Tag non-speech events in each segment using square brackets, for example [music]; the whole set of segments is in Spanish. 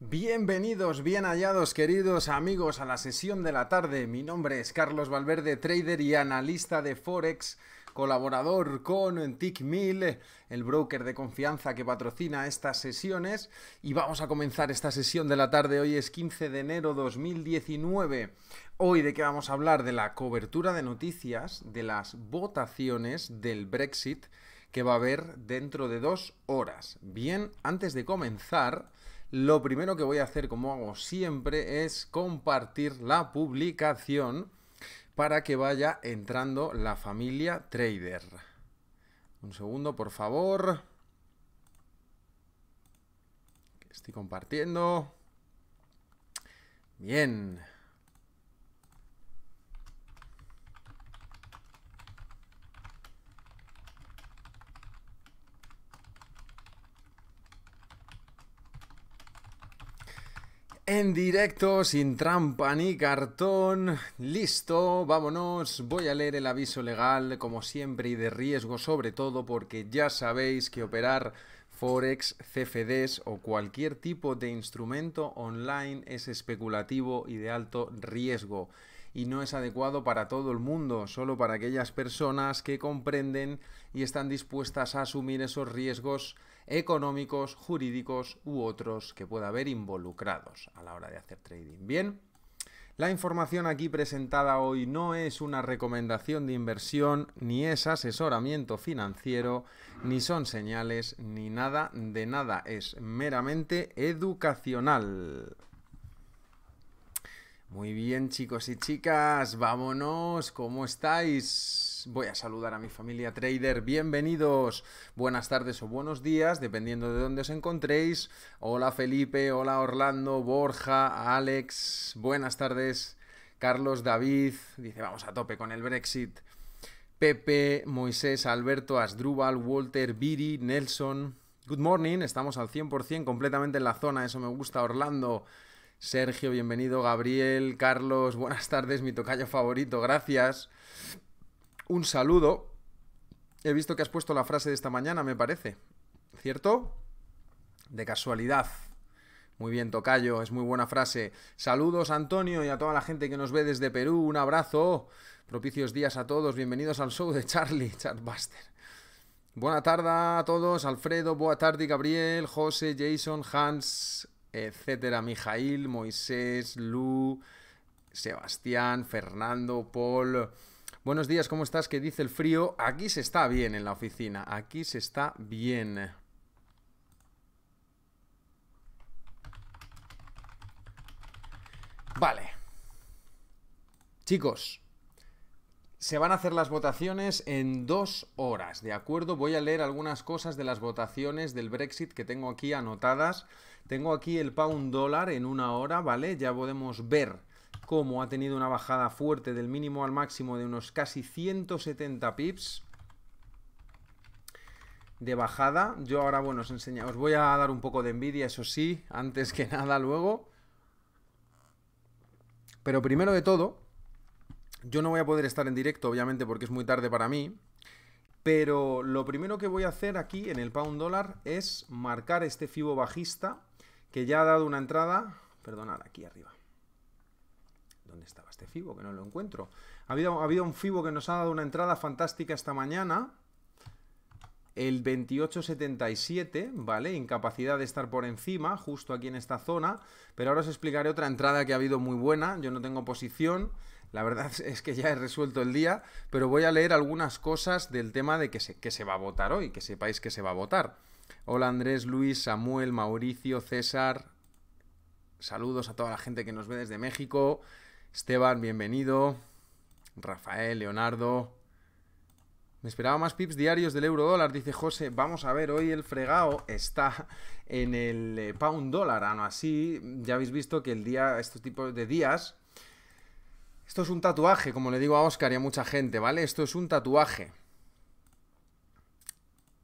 Bienvenidos, bien hallados, queridos amigos, a la sesión de la tarde. Mi nombre es Carlos Valverde, trader y analista de Forex, colaborador con TickMill, el broker de confianza que patrocina estas sesiones. Y vamos a comenzar esta sesión de la tarde. Hoy es 15 de enero 2019. Hoy de qué vamos a hablar? De la cobertura de noticias de las votaciones del Brexit que va a haber dentro de dos horas. Bien, antes de comenzar lo primero que voy a hacer, como hago siempre, es compartir la publicación para que vaya entrando la familia trader. Un segundo, por favor. Estoy compartiendo. Bien. En directo, sin trampa ni cartón. Listo, vámonos. Voy a leer el aviso legal, como siempre, y de riesgo sobre todo, porque ya sabéis que operar Forex, CFDs o cualquier tipo de instrumento online es especulativo y de alto riesgo. Y no es adecuado para todo el mundo, solo para aquellas personas que comprenden y están dispuestas a asumir esos riesgos económicos, jurídicos u otros que pueda haber involucrados a la hora de hacer trading. Bien, la información aquí presentada hoy no es una recomendación de inversión, ni es asesoramiento financiero, ni son señales, ni nada de nada. Es meramente educacional. Muy bien chicos y chicas, vámonos, ¿cómo estáis? voy a saludar a mi familia trader. Bienvenidos, buenas tardes o buenos días, dependiendo de dónde os encontréis. Hola Felipe, hola Orlando, Borja, Alex, buenas tardes. Carlos David, dice vamos a tope con el Brexit. Pepe, Moisés, Alberto, Asdrúbal, Walter, Biri, Nelson. Good morning, estamos al 100% completamente en la zona, eso me gusta. Orlando, Sergio, bienvenido. Gabriel, Carlos, buenas tardes, mi tocayo favorito, gracias un saludo. He visto que has puesto la frase de esta mañana, me parece. ¿Cierto? De casualidad. Muy bien, Tocayo, es muy buena frase. Saludos, Antonio, y a toda la gente que nos ve desde Perú. Un abrazo. Propicios días a todos. Bienvenidos al show de Charlie, [laughs] Chatbuster. Buena tarde a todos. Alfredo, buena tarde, Gabriel, José, Jason, Hans, etcétera. Mijail, Moisés, Lu, Sebastián, Fernando, Paul. Buenos días, ¿cómo estás? ¿Qué dice el frío? Aquí se está bien en la oficina, aquí se está bien. Vale. Chicos, se van a hacer las votaciones en dos horas, ¿de acuerdo? Voy a leer algunas cosas de las votaciones del Brexit que tengo aquí anotadas. Tengo aquí el pound dólar en una hora, ¿vale? Ya podemos ver como ha tenido una bajada fuerte del mínimo al máximo de unos casi 170 pips de bajada. Yo ahora, bueno, os, enseño, os voy a dar un poco de envidia, eso sí, antes que [laughs] nada luego. Pero primero de todo, yo no voy a poder estar en directo, obviamente, porque es muy tarde para mí. Pero lo primero que voy a hacer aquí en el pound dólar es marcar este fibo bajista que ya ha dado una entrada. Perdonad, aquí arriba. ¿Dónde estaba este FIBO? Que no lo encuentro. Ha habido, habido un FIBO que nos ha dado una entrada fantástica esta mañana. El 2877, ¿vale? Incapacidad de estar por encima, justo aquí en esta zona. Pero ahora os explicaré otra entrada que ha habido muy buena. Yo no tengo posición. La verdad [laughs] es que ya he resuelto el día, pero voy a leer algunas cosas del tema de que se, que se va a votar hoy, que sepáis que se va a votar. Hola Andrés, Luis, Samuel, Mauricio, César. Saludos a toda la gente que nos ve desde México. Esteban, bienvenido. Rafael, Leonardo. Me esperaba más pips diarios del euro dólar, dice José. Vamos a ver, hoy el fregado está en el eh, pound dólar, ah, ¿no? Así, ya habéis visto que el día, estos tipos de días. Esto es un tatuaje, como le digo a Oscar y a mucha gente, ¿vale? Esto es un tatuaje.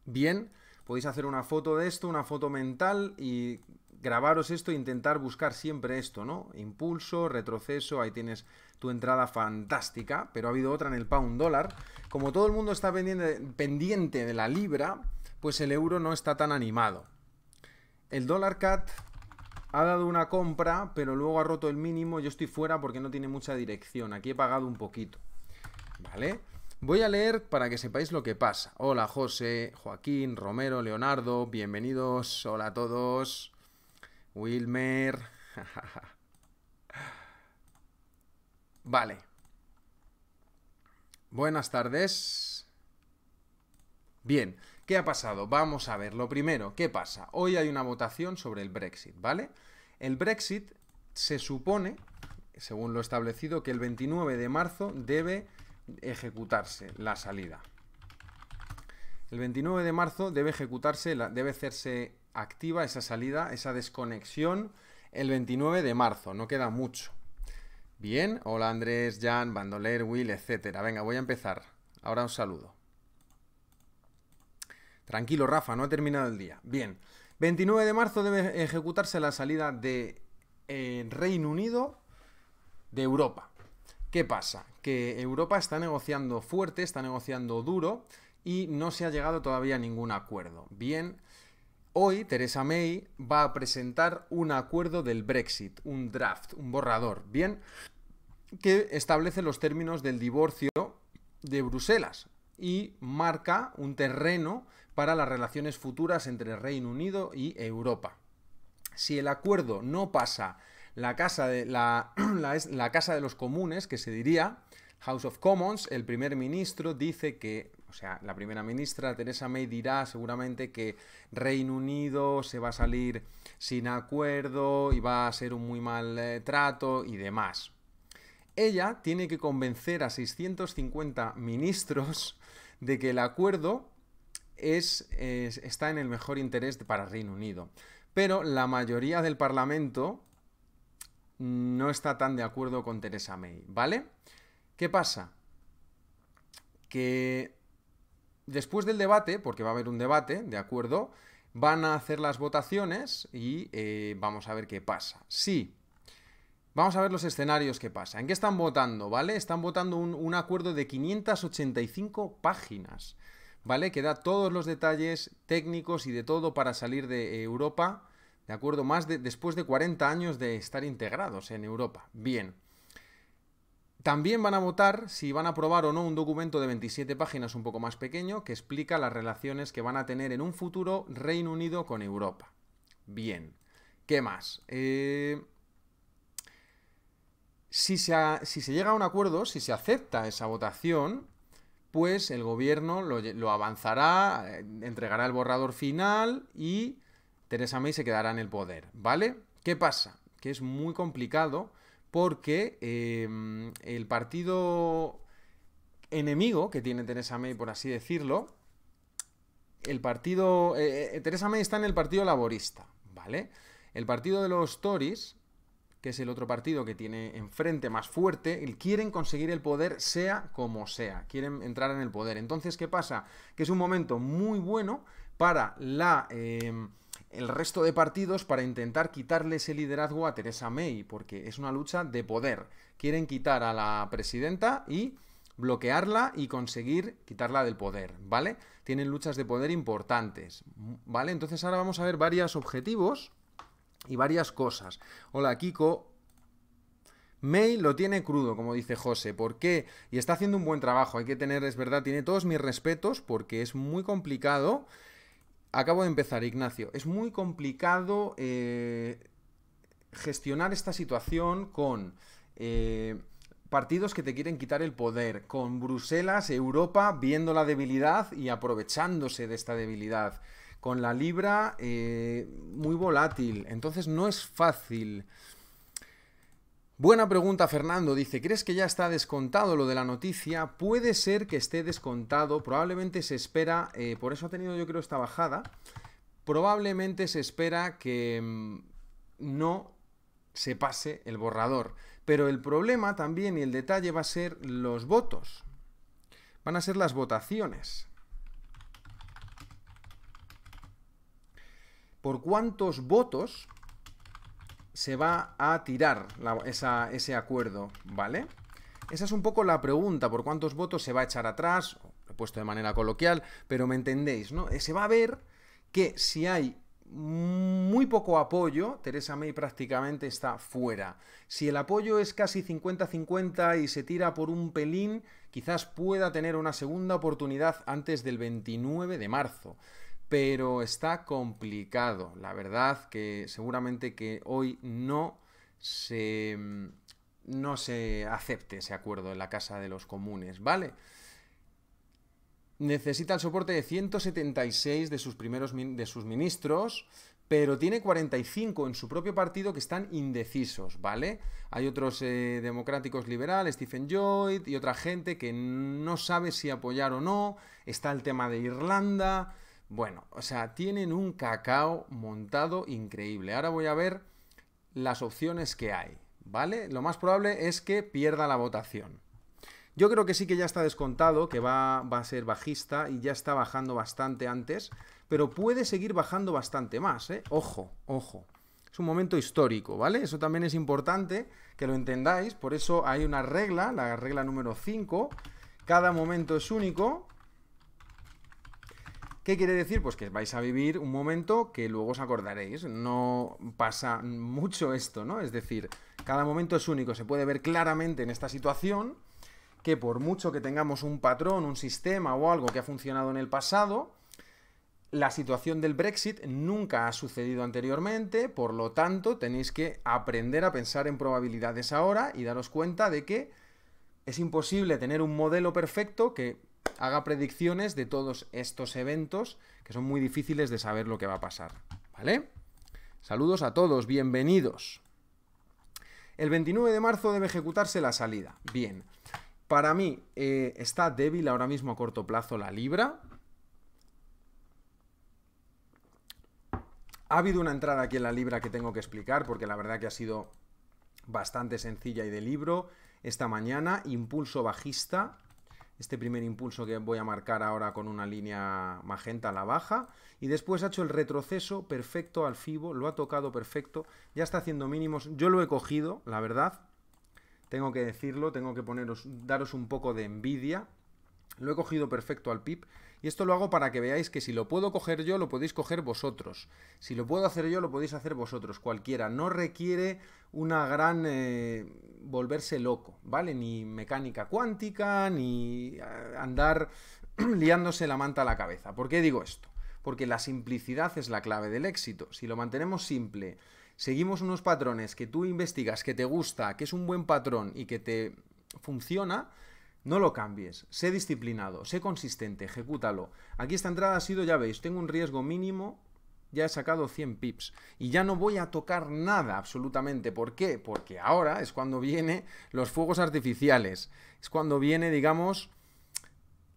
Bien, podéis hacer una foto de esto, una foto mental y grabaros esto e intentar buscar siempre esto, ¿no? Impulso, retroceso, ahí tienes tu entrada fantástica, pero ha habido otra en el pound dólar. Como todo el mundo está pendiente, pendiente de la libra, pues el euro no está tan animado. El dólar cat ha dado una compra, pero luego ha roto el mínimo. Yo estoy fuera porque no tiene mucha dirección. Aquí he pagado un poquito. ¿Vale? Voy a leer para que sepáis lo que pasa. Hola José, Joaquín, Romero, Leonardo, bienvenidos. Hola a todos. Wilmer. [laughs] vale. Buenas tardes. Bien, ¿qué ha pasado? Vamos a ver, lo primero, ¿qué pasa? Hoy hay una votación sobre el Brexit, ¿vale? El Brexit se supone, según lo establecido, que el 29 de marzo debe ejecutarse la salida. El 29 de marzo debe ejecutarse, la, debe hacerse activa esa salida, esa desconexión el 29 de marzo, no queda mucho. Bien, hola Andrés, Jan, Bandoler, Will, etcétera. Venga, voy a empezar. Ahora un saludo. Tranquilo, Rafa, no ha terminado el día. Bien, 29 de marzo debe ejecutarse la salida de eh, Reino Unido de Europa. ¿Qué pasa? Que Europa está negociando fuerte, está negociando duro y no se ha llegado todavía a ningún acuerdo. Bien, Hoy Theresa May va a presentar un acuerdo del Brexit, un draft, un borrador, ¿bien? Que establece los términos del divorcio de Bruselas y marca un terreno para las relaciones futuras entre el Reino Unido y Europa. Si el acuerdo no pasa la Casa de, la, [clears throat] la casa de los Comunes, que se diría, House of Commons, el primer ministro dice que o sea, la primera ministra Teresa May dirá seguramente que Reino Unido se va a salir sin acuerdo y va a ser un muy mal eh, trato y demás. Ella tiene que convencer a 650 ministros de que el acuerdo está en el mejor interés para Reino Unido. Pero la mayoría del Parlamento no está tan de acuerdo con Teresa May, ¿vale? ¿Qué pasa? Que después del debate, porque va a haber un debate, ¿de acuerdo? Van a hacer las votaciones y eh, vamos a ver qué pasa. Sí. Vamos a ver los escenarios que pasa. ¿En qué están votando? ¿Vale? Están votando un, un acuerdo de 585 páginas. ¿Vale? Que da todos los detalles técnicos y de todo para salir de eh, Europa. ¿De acuerdo? Más de, después de 40 años de estar integrados en Europa. Bien. También van a votar si van a aprobar o no un documento de 27 páginas un poco más pequeño que explica las relaciones que van a tener en un futuro Reino Unido con Europa. Bien, ¿qué más? Eh, si, se llega a un acuerdo, si se acepta esa votación, pues el gobierno lo, avanzará, eh, entregará el borrador final y Teresa May se quedará en el poder, ¿vale? ¿Qué pasa? Que es muy complicado porque em, el partido enemigo que tiene Teresa May, por así decirlo, el partido... Eh, eh, Teresa May está en el Partido Laborista, ¿vale? El partido de los Tories, que es el otro partido que tiene enfrente más fuerte, quieren conseguir el poder sea como sea, quieren entrar en el poder. Entonces, ¿qué pasa? Que es un momento muy bueno para la... Em, el resto de partidos para intentar quitarle ese liderazgo a Teresa May, porque es una lucha de poder. Quieren quitar a la presidenta y bloquearla y conseguir quitarla del poder, ¿vale? Tienen luchas de poder importantes, ¿vale? Entonces ahora vamos a ver varios objetivos y varias cosas. Hola Kiko, May lo tiene crudo, como dice José. ¿Por qué? Y está haciendo un buen trabajo. Hay que tener, es verdad, tiene todos mis respetos porque es muy complicado Acabo de empezar, Ignacio. Es muy complicado eh, gestionar esta situación con eh, partidos que te quieren quitar el poder, con Bruselas, Europa, viendo la debilidad y aprovechándose de esta debilidad, con la libra eh, muy volátil. Entonces no es fácil Buena pregunta, Fernando. Dice, ¿crees que ya está descontado lo de la noticia? Puede ser que esté descontado, probablemente se espera, eh, por eso ha tenido yo creo esta bajada, probablemente se espera que mm, no se pase el borrador. Pero el problema también y el detalle va a ser los votos. Van a ser las votaciones. ¿Por cuántos votos se va a tirar esa, ese acuerdo, ¿vale? Esa es un poco la pregunta, por cuántos votos se va a echar atrás, he puesto de manera coloquial, pero me entendéis, ¿no? Eh, se va a ver que si hay muy poco apoyo, Teresa May prácticamente está fuera. Si el apoyo es casi 50-50 y se tira por un pelín, quizás pueda tener una segunda oportunidad antes del 29 de marzo pero está complicado. La verdad que seguramente que hoy no se, mm, no se acepte ese acuerdo en la Casa de los Comunes, ¿vale? Necesita el soporte de 176 de sus primeros de sus ministros, pero tiene 45 en su propio partido que están indecisos, ¿vale? Hay otros eh, democráticos liberales, Stephen Lloyd y otra gente que no sabe si apoyar o no. Está el tema de Irlanda. Bueno, o sea, tienen un cacao montado increíble. Ahora voy a ver las opciones que hay, ¿vale? Lo más probable es que pierda la votación. Yo creo que sí que ya está descontado, que va, a ser bajista y ya está bajando bastante antes, pero puede seguir bajando bastante más, ¿eh? Ojo, ojo. Es un momento histórico, ¿vale? Eso también es importante que lo entendáis, por eso hay una regla, la regla número 5, cada momento es único ¿Qué quiere decir? Pues que vais a vivir un momento que luego os acordaréis. No pasa mucho esto, ¿no? Es decir, cada momento es único. Se puede ver claramente en esta situación que por mucho que tengamos un patrón, un sistema o algo que ha funcionado en el pasado, la situación del Brexit nunca ha sucedido anteriormente, por lo tanto tenéis que aprender a pensar en probabilidades ahora y daros cuenta de que es imposible tener un modelo perfecto que haga predicciones de todos estos eventos que son muy difíciles de saber lo que va a pasar. ¿Vale? Saludos a todos, bienvenidos. El 29 de marzo debe ejecutarse la salida. Bien. Para mí eh, está débil ahora mismo a corto plazo la libra. Ha habido una entrada aquí en la libra que tengo que explicar porque la verdad que ha sido bastante sencilla y de libro. Esta mañana, impulso bajista este primer impulso que voy a marcar ahora con una línea magenta a la baja y después ha hecho el retroceso perfecto al FIBO, lo ha tocado perfecto, ya está haciendo mínimos, yo lo he cogido, la verdad, tengo que decirlo, tengo que poneros, daros un poco de envidia, lo he cogido perfecto al pip y esto lo hago para que veáis que si lo puedo coger yo, lo podéis coger vosotros. Si lo puedo hacer yo, lo podéis hacer vosotros, cualquiera. No requiere una gran... Eh, volverse loco, ¿vale? Ni mecánica cuántica, ni eh, andar [clears throat] liándose la manta a la cabeza. ¿Por qué digo esto? Porque la simplicidad es la clave del éxito. Si lo mantenemos simple, seguimos unos patrones que tú investigas, que te gusta, que es un buen patrón y que te funciona, no lo cambies, sé disciplinado, sé consistente, ejecútalo. Aquí esta entrada ha sido, ya veis, tengo un riesgo mínimo, ya he sacado 100 pips y ya no voy a tocar nada absolutamente. ¿Por qué? Porque ahora es cuando vienen los fuegos artificiales, es cuando viene, digamos,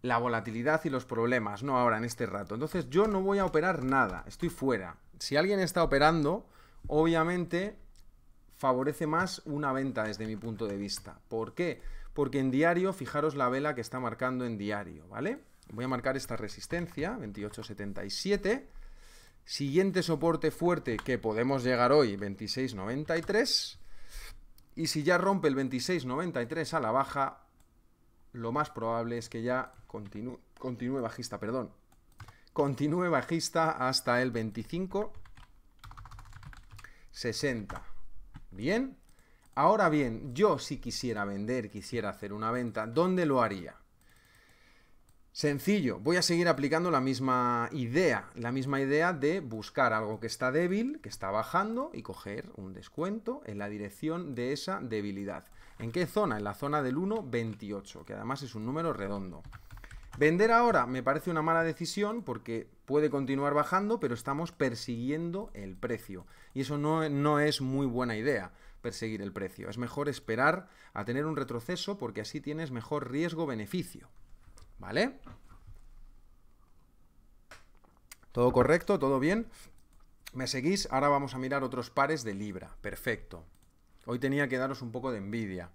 la volatilidad y los problemas, no ahora, en este rato. Entonces yo no voy a operar nada, estoy fuera. Si alguien está operando, obviamente favorece más una venta desde mi punto de vista. ¿Por qué? porque en diario, fijaros la vela que está marcando en diario, ¿vale? Voy a marcar esta resistencia, 28.77. Siguiente soporte fuerte que podemos llegar hoy, 26.93. Y si ya rompe el 26.93 a la baja, lo más probable es que ya continúe, bajista, perdón. Continúe bajista hasta el 25.60. Bien, Ahora bien, yo si quisiera vender, quisiera hacer una venta, ¿dónde lo haría? Sencillo, voy a seguir aplicando la misma idea, la misma idea de buscar algo que está débil, que está bajando y coger un descuento en la dirección de esa debilidad. ¿En qué zona? En la zona del 1,28, que además es un número redondo. Vender ahora me parece una mala decisión porque puede continuar bajando, pero estamos persiguiendo el precio y eso no, no es muy buena idea perseguir el precio. Es mejor esperar a tener un retroceso porque así tienes mejor riesgo-beneficio. ¿Vale? Todo correcto, todo bien. ¿Me seguís? Ahora vamos a mirar otros pares de Libra. Perfecto. Hoy tenía que daros un poco de envidia.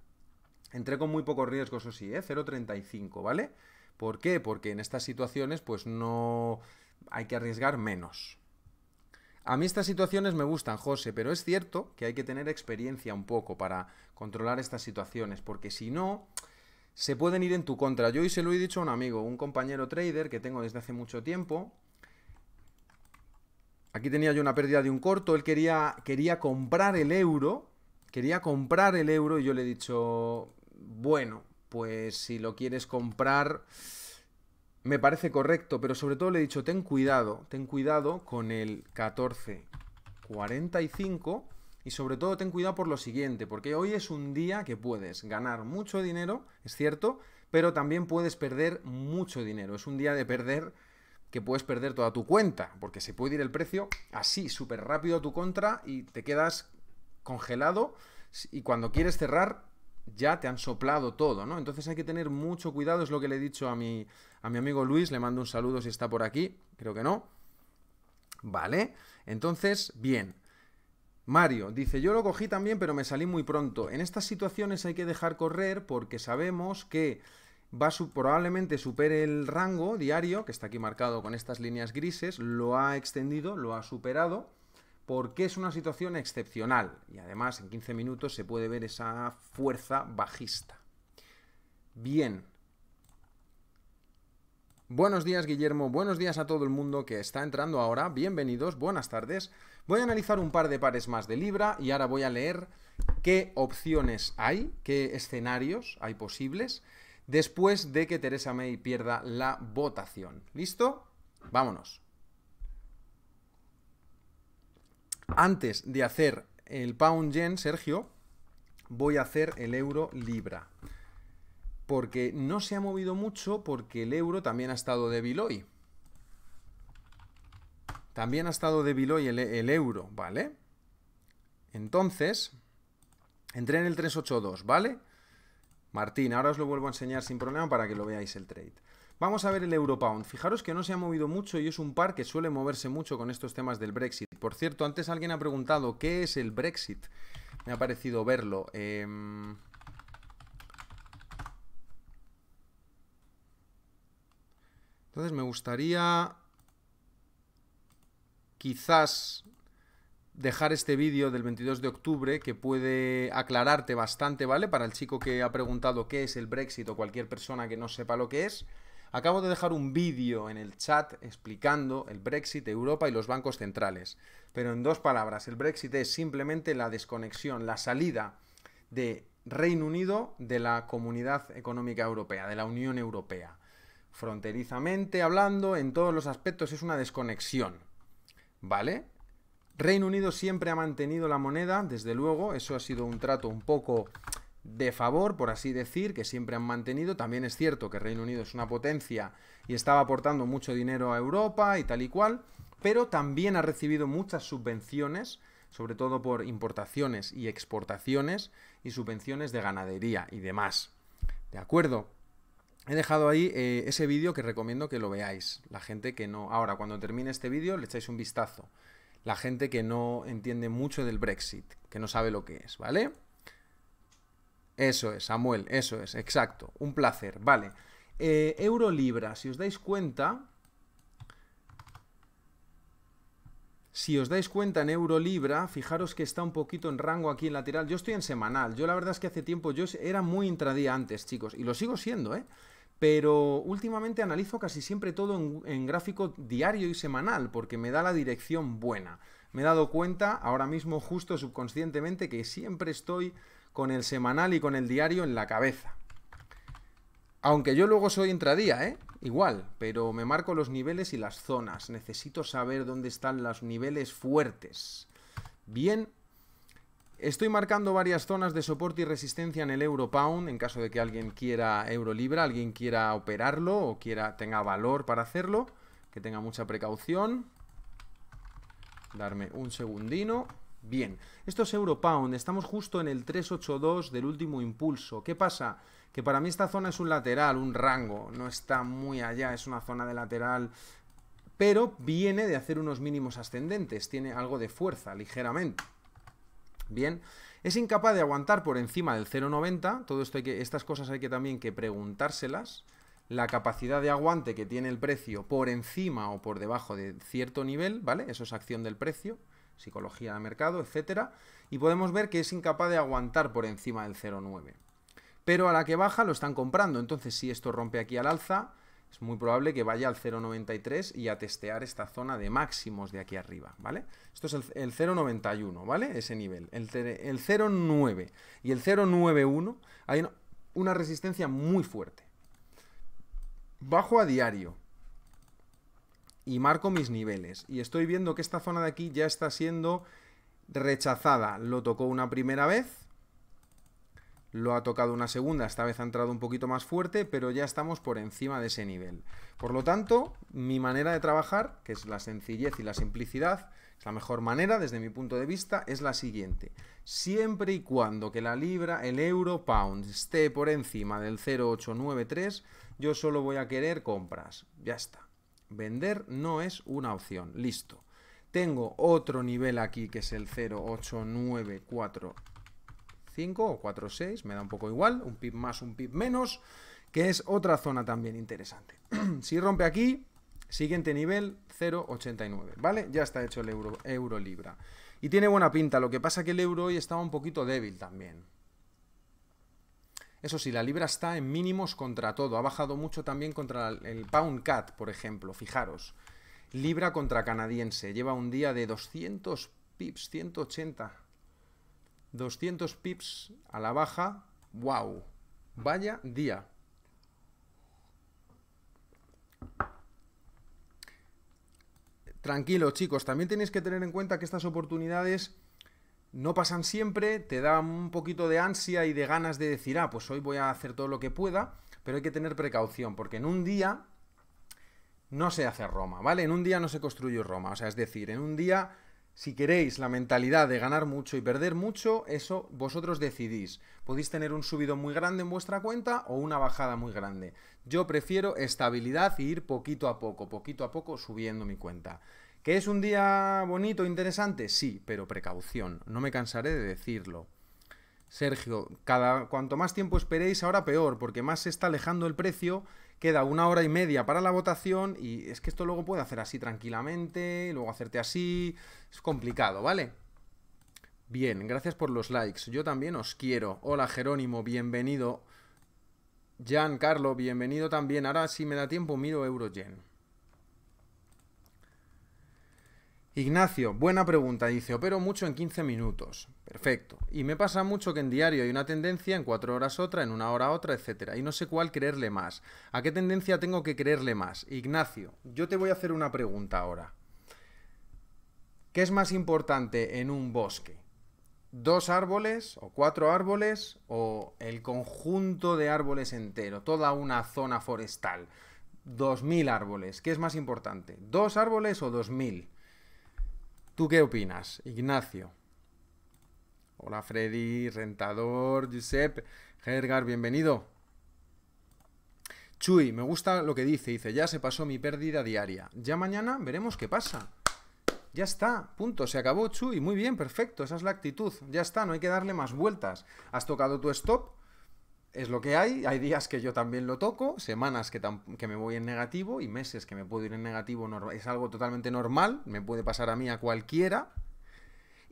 Entré con muy poco riesgo, eso sí, ¿eh? 0.35, ¿vale? ¿Por qué? Porque en estas situaciones pues no hay que arriesgar menos. A mí estas situaciones me gustan, José, pero es cierto que hay que tener experiencia un poco para controlar estas situaciones, porque si no, se pueden ir en tu contra. Yo hoy se lo he dicho a un amigo, un compañero trader que tengo desde hace mucho tiempo. Aquí tenía yo una pérdida de un corto, él quería, quería comprar el euro, quería comprar el euro y yo le he dicho, bueno, pues si lo quieres comprar me parece correcto, pero sobre todo le he dicho, ten cuidado, ten cuidado con el 1445 y sobre todo ten cuidado por lo siguiente, porque hoy es un día que puedes ganar mucho dinero, es cierto, pero también puedes perder mucho dinero. Es un día de perder que puedes perder toda tu cuenta, porque se puede ir el precio así, súper rápido a tu contra y te quedas congelado y cuando quieres cerrar ya te han soplado todo, ¿no? Entonces hay que tener mucho cuidado, es lo que le he dicho a mi, a mi amigo Luis, le mando un saludo si está por aquí, creo que no. Vale, entonces, bien. Mario dice, yo lo cogí también, pero me salí muy pronto. En estas situaciones hay que dejar correr porque sabemos que va probablemente supere el rango diario, que está aquí marcado con estas líneas grises, lo ha extendido, lo ha superado porque es una situación excepcional y además en 15 minutos se puede ver esa fuerza bajista. Bien. Buenos días Guillermo, buenos días a todo el mundo que está entrando ahora, bienvenidos, buenas tardes. Voy a analizar un par de pares más de Libra y ahora voy a leer qué opciones hay, qué escenarios hay posibles después de que Teresa May pierda la votación. ¿Listo? Vámonos. Antes de hacer el pound yen, Sergio, voy a hacer el euro libra. Porque no se ha movido mucho porque el euro también ha estado débil hoy. También ha estado débil hoy el, el euro, ¿vale? Entonces, entré en el 382, ¿vale? Martín, ahora os lo vuelvo a enseñar sin problema para que lo veáis el trade. Vamos a ver el Europound. Fijaros que no se ha movido mucho y es un par que suele moverse mucho con estos temas del Brexit. Por cierto, antes alguien ha preguntado qué es el Brexit. Me ha parecido verlo. Em, entonces me gustaría quizás dejar este vídeo del 22 de octubre que puede aclararte bastante, ¿vale? Para el chico que ha preguntado qué es el Brexit o cualquier persona que no sepa lo que es. Acabo de dejar un vídeo en el chat explicando el Brexit, Europa y los bancos centrales. Pero en dos palabras, el Brexit es simplemente la desconexión, la salida de Reino Unido de la Comunidad Económica Europea, de la Unión Europea. Fronterizamente hablando, en todos los aspectos es una desconexión. ¿Vale? Reino Unido siempre ha mantenido la moneda, desde luego, eso ha sido un trato un poco de favor, por así decir, que siempre han mantenido. También es cierto que Reino Unido es una potencia y estaba aportando mucho dinero a Europa y tal y cual, pero también ha recibido muchas subvenciones, sobre todo por importaciones y exportaciones y subvenciones de ganadería y demás. ¿De acuerdo? He dejado ahí eh, ese vídeo que recomiendo que lo veáis. La gente que no... Ahora, cuando termine este vídeo, le echáis un vistazo. La gente que no entiende mucho del Brexit, que no sabe lo que es, ¿vale? Eso es, Samuel, eso es, exacto. Un placer, vale. Eh, Eurolibra, euro libra, si os dais cuenta, Si os dais cuenta en euro libra, fijaros que está un poquito en rango aquí en lateral. Yo estoy en semanal. Yo la verdad es que hace tiempo yo era muy intradía antes, chicos, y lo sigo siendo, ¿eh? Pero últimamente analizo casi siempre todo en, en gráfico diario y semanal, porque me da la dirección buena. Me he dado cuenta ahora mismo justo subconscientemente que siempre estoy con el semanal y con el diario en la cabeza. Aunque yo luego soy intradía, ¿eh? Igual, pero me marco los niveles y las zonas. Necesito saber dónde están los niveles fuertes. Bien. Estoy marcando varias zonas de soporte y resistencia en el euro pound, en caso de que alguien quiera euro libra, alguien quiera operarlo o quiera tenga valor para hacerlo, que tenga mucha precaución. Darme un segundino. Bien, esto es pound, estamos justo en el 382 del último impulso. ¿Qué pasa? Que para mí esta zona es un lateral, un rango, no está muy allá, es una zona de lateral, pero viene de hacer unos mínimos ascendentes, tiene algo de fuerza, ligeramente. Bien, es incapaz de aguantar por encima del 0,90, todo esto hay que, estas cosas hay que también que preguntárselas, la capacidad de aguante que tiene el precio por encima o por debajo de cierto nivel, ¿vale? Eso es acción del precio, psicología de mercado, etcétera, Y podemos ver que es incapaz de aguantar por encima del 0,9. Pero a la que baja lo están comprando, entonces si esto rompe aquí al alza, es muy probable que vaya al 0,93 y a testear esta zona de máximos de aquí arriba, ¿vale? Esto es el, 0,91, ¿vale? Ese nivel. El, 0,9 y el 0,91 hay una, resistencia muy fuerte. Bajo a diario y marco mis niveles. Y estoy viendo que esta zona de aquí ya está siendo rechazada. Lo tocó una primera vez, lo ha tocado una segunda, esta vez ha entrado un poquito más fuerte, pero ya estamos por encima de ese nivel. Por lo tanto, mi manera de trabajar, que es la sencillez y la simplicidad, es la mejor manera desde mi punto de vista, es la siguiente. Siempre y cuando que la libra, el euro pound, esté por encima del 0,893, yo solo voy a querer compras. Ya está. Vender no es una opción. Listo. Tengo otro nivel aquí que es el 08945 o 46, me da un poco igual, un pip más, un pip menos, que es otra zona también interesante. [clears throat] si rompe aquí, siguiente nivel 0,89, ¿vale? Ya está hecho el euro, euro libra. Y tiene buena pinta, lo que pasa que el euro hoy estaba un poquito débil también. Eso sí, la libra está en mínimos contra todo. Ha bajado mucho también contra el pound cat, por ejemplo. Fijaros. Libra contra canadiense. Lleva un día de 200 pips, 180. 200 pips a la baja. ¡Wow! Vaya día. Tranquilo, chicos. También tenéis que tener en cuenta que estas oportunidades no pasan siempre, te da un poquito de ansia y de ganas de decir, ah, pues hoy voy a hacer todo lo que pueda, pero hay que tener precaución, porque en un día no se hace Roma, ¿vale? En un día no se construye Roma, o sea, es decir, en un día, si queréis la mentalidad de ganar mucho y perder mucho, eso vosotros decidís. Podéis tener un subido muy grande en vuestra cuenta o una bajada muy grande. Yo prefiero estabilidad y ir poquito a poco, poquito a poco subiendo mi cuenta es un día bonito, interesante? Sí, pero precaución, no me cansaré de decirlo. Sergio, cada, cuanto más tiempo esperéis, ahora peor, porque más se está alejando el precio, queda una hora y media para la votación y es que esto luego puede hacer así tranquilamente, luego hacerte así, es complicado, ¿vale? Bien, gracias por los likes, yo también os quiero. Hola Jerónimo, bienvenido. Jan, Carlo, bienvenido también. Ahora si me da tiempo miro Eurogen. Ignacio, buena pregunta. Dice, opero mucho en 15 minutos. Perfecto. Y me pasa mucho que en diario hay una tendencia, en cuatro horas otra, en una hora otra, etcétera. Y no sé cuál creerle más. ¿A qué tendencia tengo que creerle más? Ignacio, yo te voy a hacer una pregunta ahora. ¿Qué es más importante en un bosque? ¿Dos árboles o cuatro árboles o el conjunto de árboles entero? Toda una zona forestal. ¿Dos mil árboles? ¿Qué es más importante? ¿Dos árboles o dos mil? ¿Tú qué opinas, Ignacio? Hola Freddy, Rentador, Giuseppe, Gergar, bienvenido. Chuy, me gusta lo que dice, dice, ya se pasó mi pérdida diaria. Ya mañana veremos qué pasa. Ya está, punto, se acabó Chuy, muy bien, perfecto, esa es la actitud, ya está, no hay que darle más vueltas. Has tocado tu stop, es lo que hay. Hay días que yo también lo toco, semanas que, me voy en negativo y meses que me puedo ir en negativo. Es algo totalmente normal, me puede pasar a mí, a cualquiera.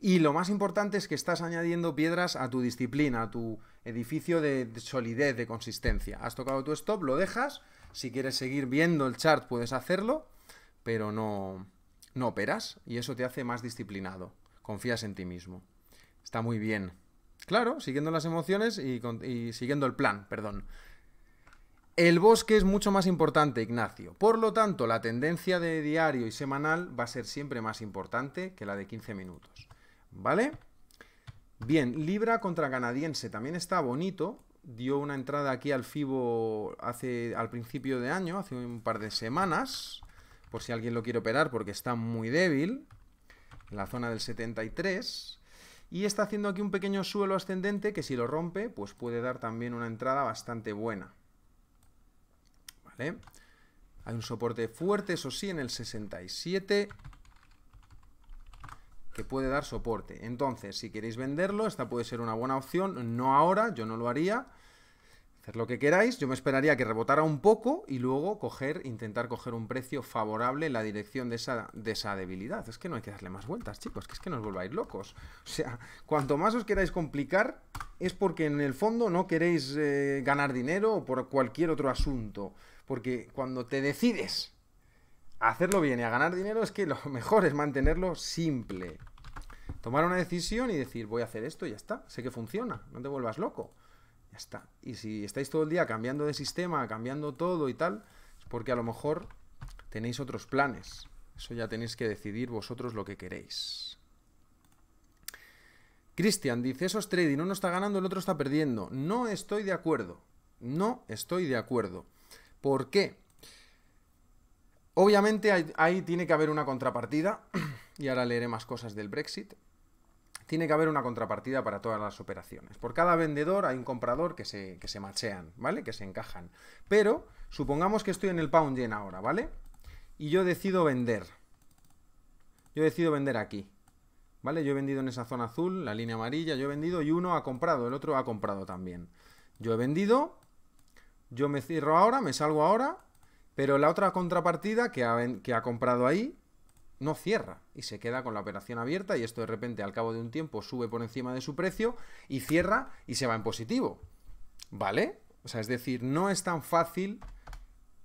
Y lo más importante es que estás añadiendo piedras a tu disciplina, a tu edificio de solidez, de consistencia. Has tocado tu stop, lo dejas. Si quieres seguir viendo el chart, puedes hacerlo, pero no, no operas y eso te hace más disciplinado. Confías en ti mismo. Está muy bien. Claro, siguiendo las emociones y, siguiendo el plan, perdón. El bosque es mucho más importante, Ignacio. Por lo tanto, la tendencia de diario y semanal va a ser siempre más importante que la de 15 minutos. ¿Vale? Bien, Libra contra Canadiense también está bonito. Dio una entrada aquí al FIBO hace, al principio de año, hace un par de semanas, por si alguien lo quiere operar porque está muy débil, en la zona del 73 y está haciendo aquí un pequeño suelo ascendente que si lo rompe, pues puede dar también una entrada bastante buena. ¿Vale? Hay un soporte fuerte, eso sí, en el 67 que puede dar soporte. Entonces, si queréis venderlo, esta puede ser una buena opción. No ahora, yo no lo haría lo que queráis, yo me esperaría que rebotara un poco y luego coger, intentar coger un precio favorable en la dirección de esa, de esa debilidad. Es que no hay que darle más vueltas, chicos, que es que nos volváis locos. O sea, cuanto más os queráis complicar, es porque en el fondo no queréis eh, ganar dinero o por cualquier otro asunto. Porque cuando te decides a hacerlo bien y a ganar dinero, es que lo [laughs] mejor es mantenerlo simple. Tomar una decisión y decir, voy a hacer esto y ya está. Sé que funciona, no te vuelvas loco. Ya está. Y si estáis todo el día cambiando de sistema, cambiando todo y tal, es porque a lo mejor tenéis otros planes. Eso ya tenéis que decidir vosotros lo que queréis. Cristian dice, eso es trading, uno está ganando, el otro está perdiendo. No estoy de acuerdo. No estoy de acuerdo. ¿Por qué? Obviamente ahí tiene que haber una contrapartida, [clears throat] y ahora leeré más cosas del Brexit, tiene que haber una contrapartida para todas las operaciones. Por cada vendedor hay un comprador que se, machean, ¿vale? Que se encajan. Pero supongamos que estoy en el pound yen ahora, ¿vale? Y yo decido vender. Yo decido vender aquí. ¿Vale? Yo he vendido en esa zona azul, la línea amarilla, yo he vendido y uno ha comprado, el otro ha comprado también. Yo he vendido, yo me cierro ahora, me salgo ahora, pero la otra contrapartida que que ha comprado ahí no cierra y se queda con la operación abierta y esto de repente al cabo de un tiempo sube por encima de su precio y cierra y se va en positivo. ¿Vale? O sea, es decir, no es tan fácil,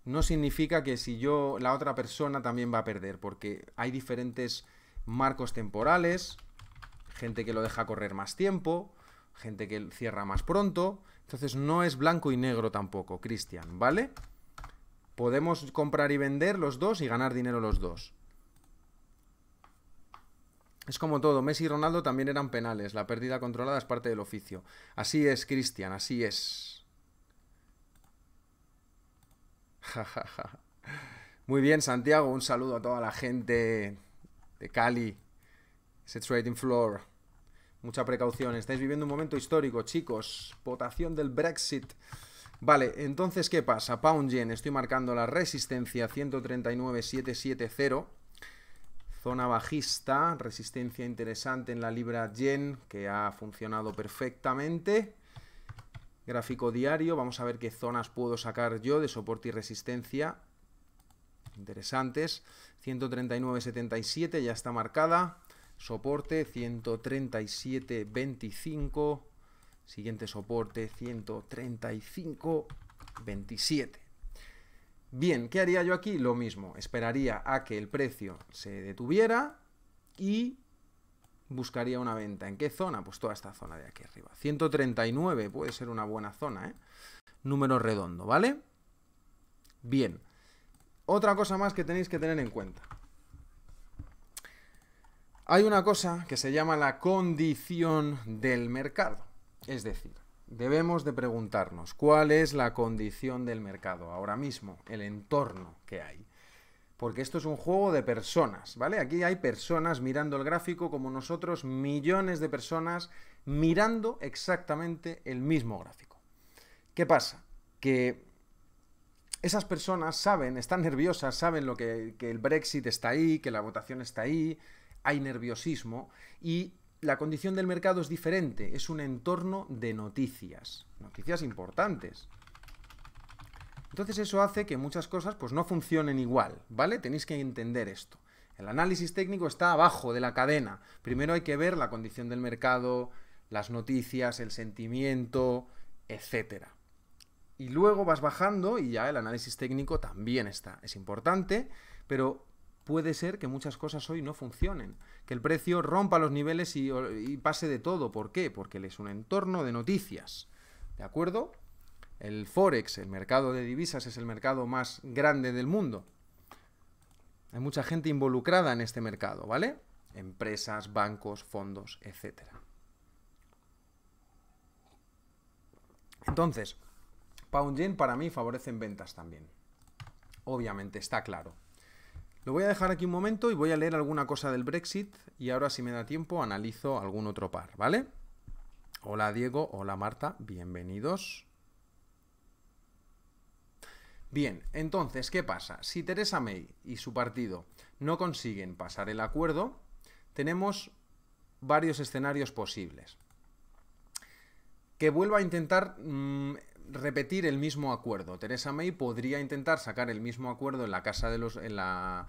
no significa que si yo, la otra persona también va a perder, porque hay diferentes marcos temporales, gente que lo deja correr más tiempo, gente que cierra más pronto, entonces no es blanco y negro tampoco, Cristian, ¿vale? Podemos comprar y vender los dos y ganar dinero los dos. Es como todo, Messi y Ronaldo también eran penales, la pérdida controlada es parte del oficio. Así es, Cristian, así es. Muy bien, Santiago, un saludo a toda la gente de Cali, ese trading floor. Mucha precaución, estáis viviendo un momento histórico, chicos. Votación del Brexit. Vale, entonces, ¿qué pasa? Pound Yen, estoy marcando la resistencia 139.770. Zona bajista, resistencia interesante en la libra yen, que ha funcionado perfectamente. Gráfico diario, vamos a ver qué zonas puedo sacar yo de soporte y resistencia. Interesantes. 139.77 ya está marcada. Soporte 137.25. Siguiente soporte 135.27. Bien, ¿qué haría yo aquí? Lo mismo, esperaría a que el precio se detuviera y buscaría una venta. ¿En qué zona? Pues toda esta zona de aquí arriba. 139 puede ser una buena zona, ¿eh? Número redondo, ¿vale? Bien. Otra cosa más que tenéis que tener en cuenta. Hay una cosa que se llama la condición del mercado. Es decir, debemos de preguntarnos cuál es la condición del mercado ahora mismo, el entorno que hay. Porque esto es un juego de personas, ¿vale? Aquí hay personas mirando el gráfico como nosotros, millones de personas mirando exactamente el mismo gráfico. ¿Qué pasa? Que esas personas saben, están nerviosas, saben lo que, que el Brexit está ahí, que la votación está ahí, hay nerviosismo y la condición del mercado es diferente, es un entorno de noticias, noticias importantes. Entonces eso hace que muchas cosas pues no funcionen igual, ¿vale? Tenéis que entender esto. El análisis técnico está abajo de la cadena. Primero hay que ver la condición del mercado, las noticias, el sentimiento, etcétera. Y luego vas bajando y ya el análisis técnico también está. Es importante, pero puede ser que muchas cosas hoy no funcionen, que el precio rompa los niveles y, pase de todo. ¿Por qué? Porque él es un entorno de noticias. ¿De acuerdo? El Forex, el mercado de divisas, es el mercado más grande del mundo. Hay mucha gente involucrada en este mercado, ¿vale? Empresas, bancos, fondos, etc. Entonces, Pound Yen para mí favorecen ventas también. Obviamente, está claro. Lo voy a dejar aquí un momento y voy a leer alguna cosa del Brexit y ahora si me da tiempo analizo algún otro par, ¿vale? Hola Diego, hola Marta, bienvenidos. Bien, entonces, ¿qué pasa? Si Teresa May y su partido no consiguen pasar el acuerdo, tenemos varios escenarios posibles. Que vuelva a intentar mm, repetir el mismo acuerdo. Teresa May podría intentar sacar el mismo acuerdo en la Casa de los, en la,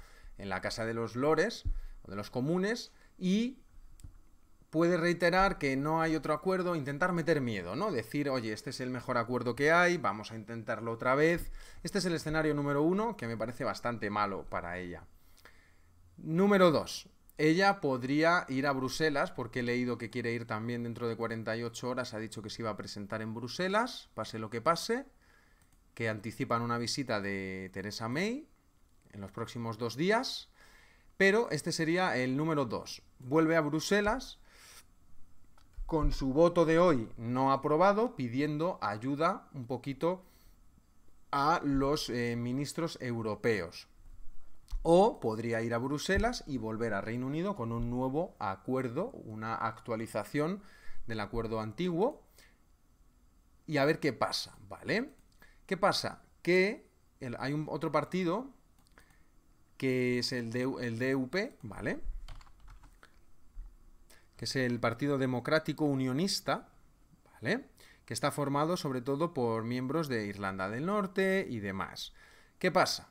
casa de los Lores, o de los comunes, y puede reiterar que no hay otro acuerdo, intentar meter miedo, ¿no? Decir, oye, este es el mejor acuerdo que hay, vamos a intentarlo otra vez. Este es el escenario número uno, que me parece bastante malo para ella. Número dos, ella podría ir a Bruselas, porque he leído que quiere ir también dentro de 48 horas, ha dicho que se iba a presentar en Bruselas, pase lo que pase, que anticipan una visita de Teresa May en los próximos dos días, pero este sería el número dos. Vuelve a Bruselas con su voto de hoy no aprobado, pidiendo ayuda un poquito a los eh, ministros europeos o podría ir a Bruselas y volver a Reino Unido con un nuevo acuerdo, una actualización del acuerdo antiguo y a ver qué pasa, ¿vale? ¿Qué pasa? Que hay un, otro partido que es el, el DUP, ¿vale? Que es el Partido Democrático Unionista, ¿vale? Que está formado sobre todo por miembros de Irlanda del Norte y demás. ¿Qué pasa?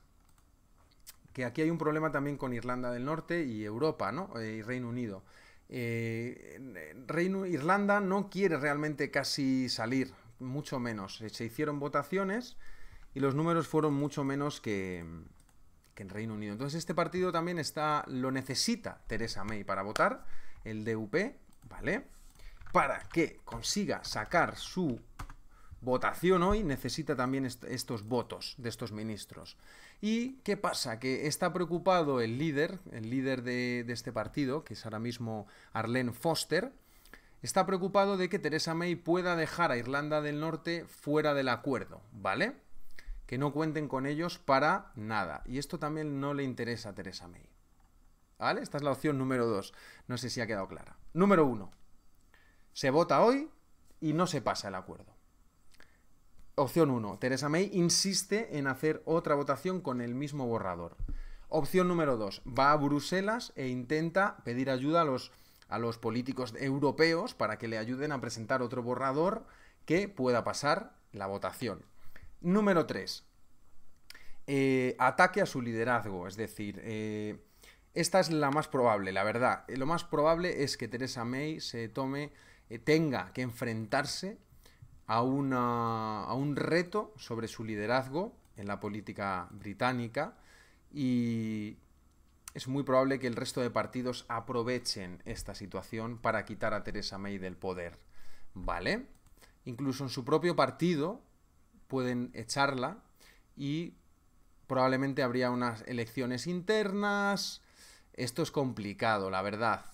que aquí hay un problema también con Irlanda del Norte y Europa, ¿no? Eh, y Reino Unido. Eh, Reino, Irlanda no quiere realmente casi salir, mucho menos. Eh, se hicieron votaciones y los números fueron mucho menos que, que en Reino Unido. Entonces este partido también está, lo necesita Teresa May para votar, el DUP, ¿vale? Para que consiga sacar su votación hoy necesita también estos votos de estos ministros. ¿Y qué pasa? Que está preocupado el líder, el líder de, este partido, que es ahora mismo Arlene Foster, está preocupado de que Theresa May pueda dejar a Irlanda del Norte fuera del acuerdo, ¿vale? Que no cuenten con ellos para nada. Y esto también no le interesa a Theresa May. ¿Vale? Esta es la opción número dos No sé si ha quedado clara. Número uno Se vota hoy y no se pasa el acuerdo. Opción 1. Teresa May insiste en hacer otra votación con el mismo borrador. Opción número 2. Va a Bruselas e intenta pedir ayuda a los, a los políticos europeos para que le ayuden a presentar otro borrador que pueda pasar la votación. Número 3. Eh, ataque a su liderazgo. Es decir, eh, esta es la más probable, la verdad. Eh, lo más probable es que Teresa May se tome, tenga que enfrentarse a, un reto sobre su liderazgo en la política británica y es muy probable que el resto de partidos aprovechen esta situación para quitar a Theresa May del poder, ¿vale? Incluso en su propio partido pueden echarla y probablemente habría unas elecciones internas. Esto es complicado, la verdad.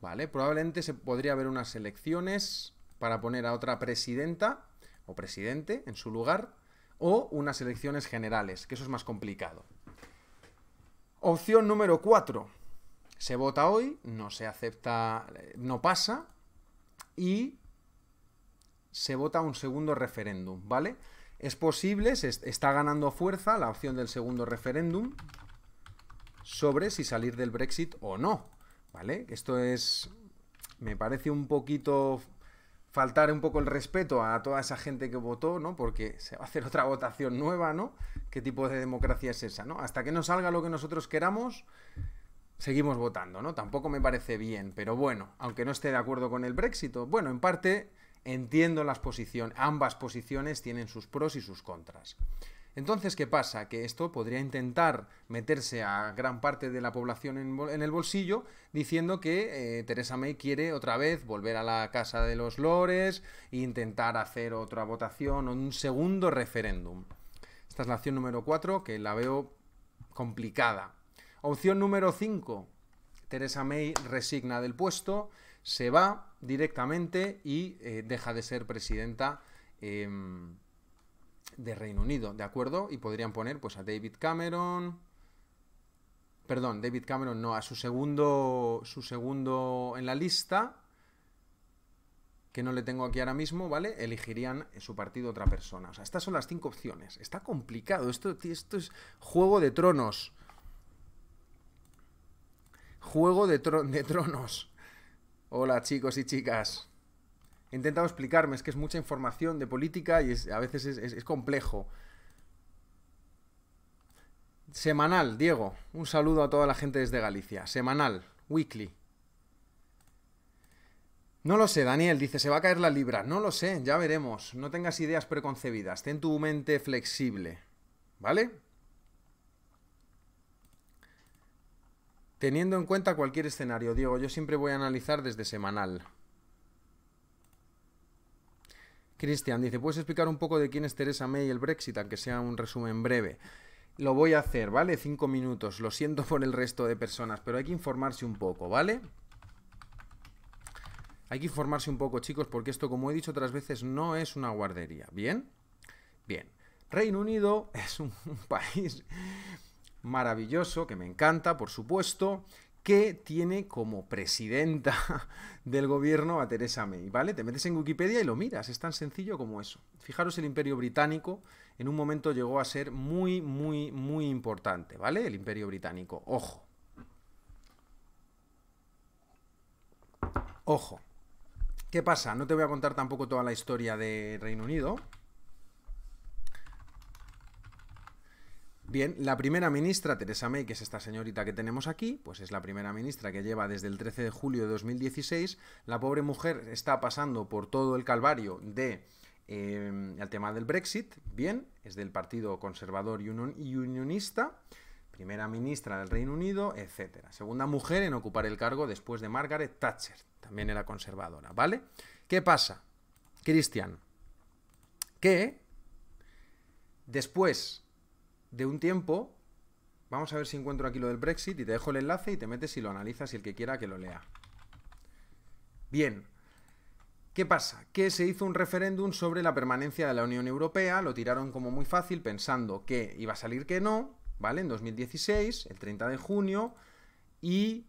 ¿Vale? Probablemente se podría haber unas elecciones para poner a otra presidenta o presidente en su lugar, o unas elecciones generales, que eso es más complicado. Opción número 4. Se vota hoy, no se acepta, eh, no pasa, y se vota un segundo referéndum, ¿vale? Es posible, se está ganando fuerza la opción del segundo referéndum sobre si salir del Brexit o no, ¿vale? Esto es, me parece un poquito faltar un poco el respeto a toda esa gente que votó, ¿no? Porque se va a hacer otra votación nueva, ¿no? ¿Qué tipo de democracia es esa, ¿no? Hasta que no salga lo que nosotros queramos, seguimos votando, ¿no? Tampoco me parece bien, pero bueno, aunque no esté de acuerdo con el Brexit, bueno, en parte entiendo las posiciones, ambas posiciones tienen sus pros y sus contras. Entonces, ¿qué pasa? Que esto podría intentar meterse a gran parte de la población en, el bolsillo diciendo que eh, Teresa May quiere otra vez volver a la Casa de los Lores e intentar hacer otra votación o un segundo referéndum. Esta es la opción número 4 que la veo complicada. Opción número 5. Teresa May resigna del puesto, se va directamente y eh, deja de ser presidenta. Em, de Reino Unido, ¿de acuerdo? Y podrían poner pues a David Cameron, perdón, David Cameron no, a su segundo, su segundo en la lista, que no le tengo aquí ahora mismo, ¿vale? Elegirían en su partido otra persona. O sea, estas son las cinco opciones. Está complicado, esto, esto es juego de tronos. Juego de, de tronos. Hola chicos y chicas. He intentado explicarme, es que es mucha información de política y a veces es, es complejo. Semanal, Diego. Un saludo a toda la gente desde Galicia. Semanal, weekly. No lo sé, Daniel, dice, se va a caer la libra. No lo sé, ya veremos. No tengas ideas preconcebidas, ten tu mente flexible. ¿Vale? Teniendo en cuenta cualquier escenario, Diego, yo siempre voy a analizar desde semanal. Cristian dice, ¿puedes explicar un poco de quién es Teresa May y el Brexit, aunque sea un resumen breve? Lo voy a hacer, ¿vale? Cinco minutos, lo siento [laughs] por el resto de personas, pero hay que informarse un poco, ¿vale? Hay que informarse un poco, chicos, porque esto, como he dicho otras veces, no es una guardería, ¿bien? Bien. Reino Unido [laughs] es un, un país maravilloso, que me encanta, por supuesto, que tiene como presidenta [laughs] del gobierno a Teresa May, ¿vale? Te metes en Wikipedia y lo miras, es tan sencillo como eso. Fijaros, el imperio británico en un momento llegó a ser muy, muy, muy importante, ¿vale? El imperio británico, ojo. Ojo. ¿Qué pasa? No te voy a contar tampoco toda la historia de Reino Unido, Bien, la primera ministra, Teresa May, que es esta señorita que tenemos aquí, pues es la primera ministra que lleva desde el 13 de julio de 2016. La pobre mujer está pasando por todo el calvario de em, el tema del Brexit, bien, es del Partido Conservador y Unionista, primera ministra del Reino Unido, etc. Segunda mujer en ocupar el cargo después de Margaret Thatcher, también era conservadora, ¿vale? ¿Qué pasa, Cristian? Que después de un tiempo, vamos a ver si encuentro aquí lo del Brexit y te dejo el enlace y te metes y lo analizas y el que quiera que lo lea. Bien, ¿Qué pasa? Que se hizo un referéndum sobre la permanencia de la Unión Europea, lo tiraron como muy fácil pensando que iba a salir que no, ¿vale? En 2016, el 30 de junio, y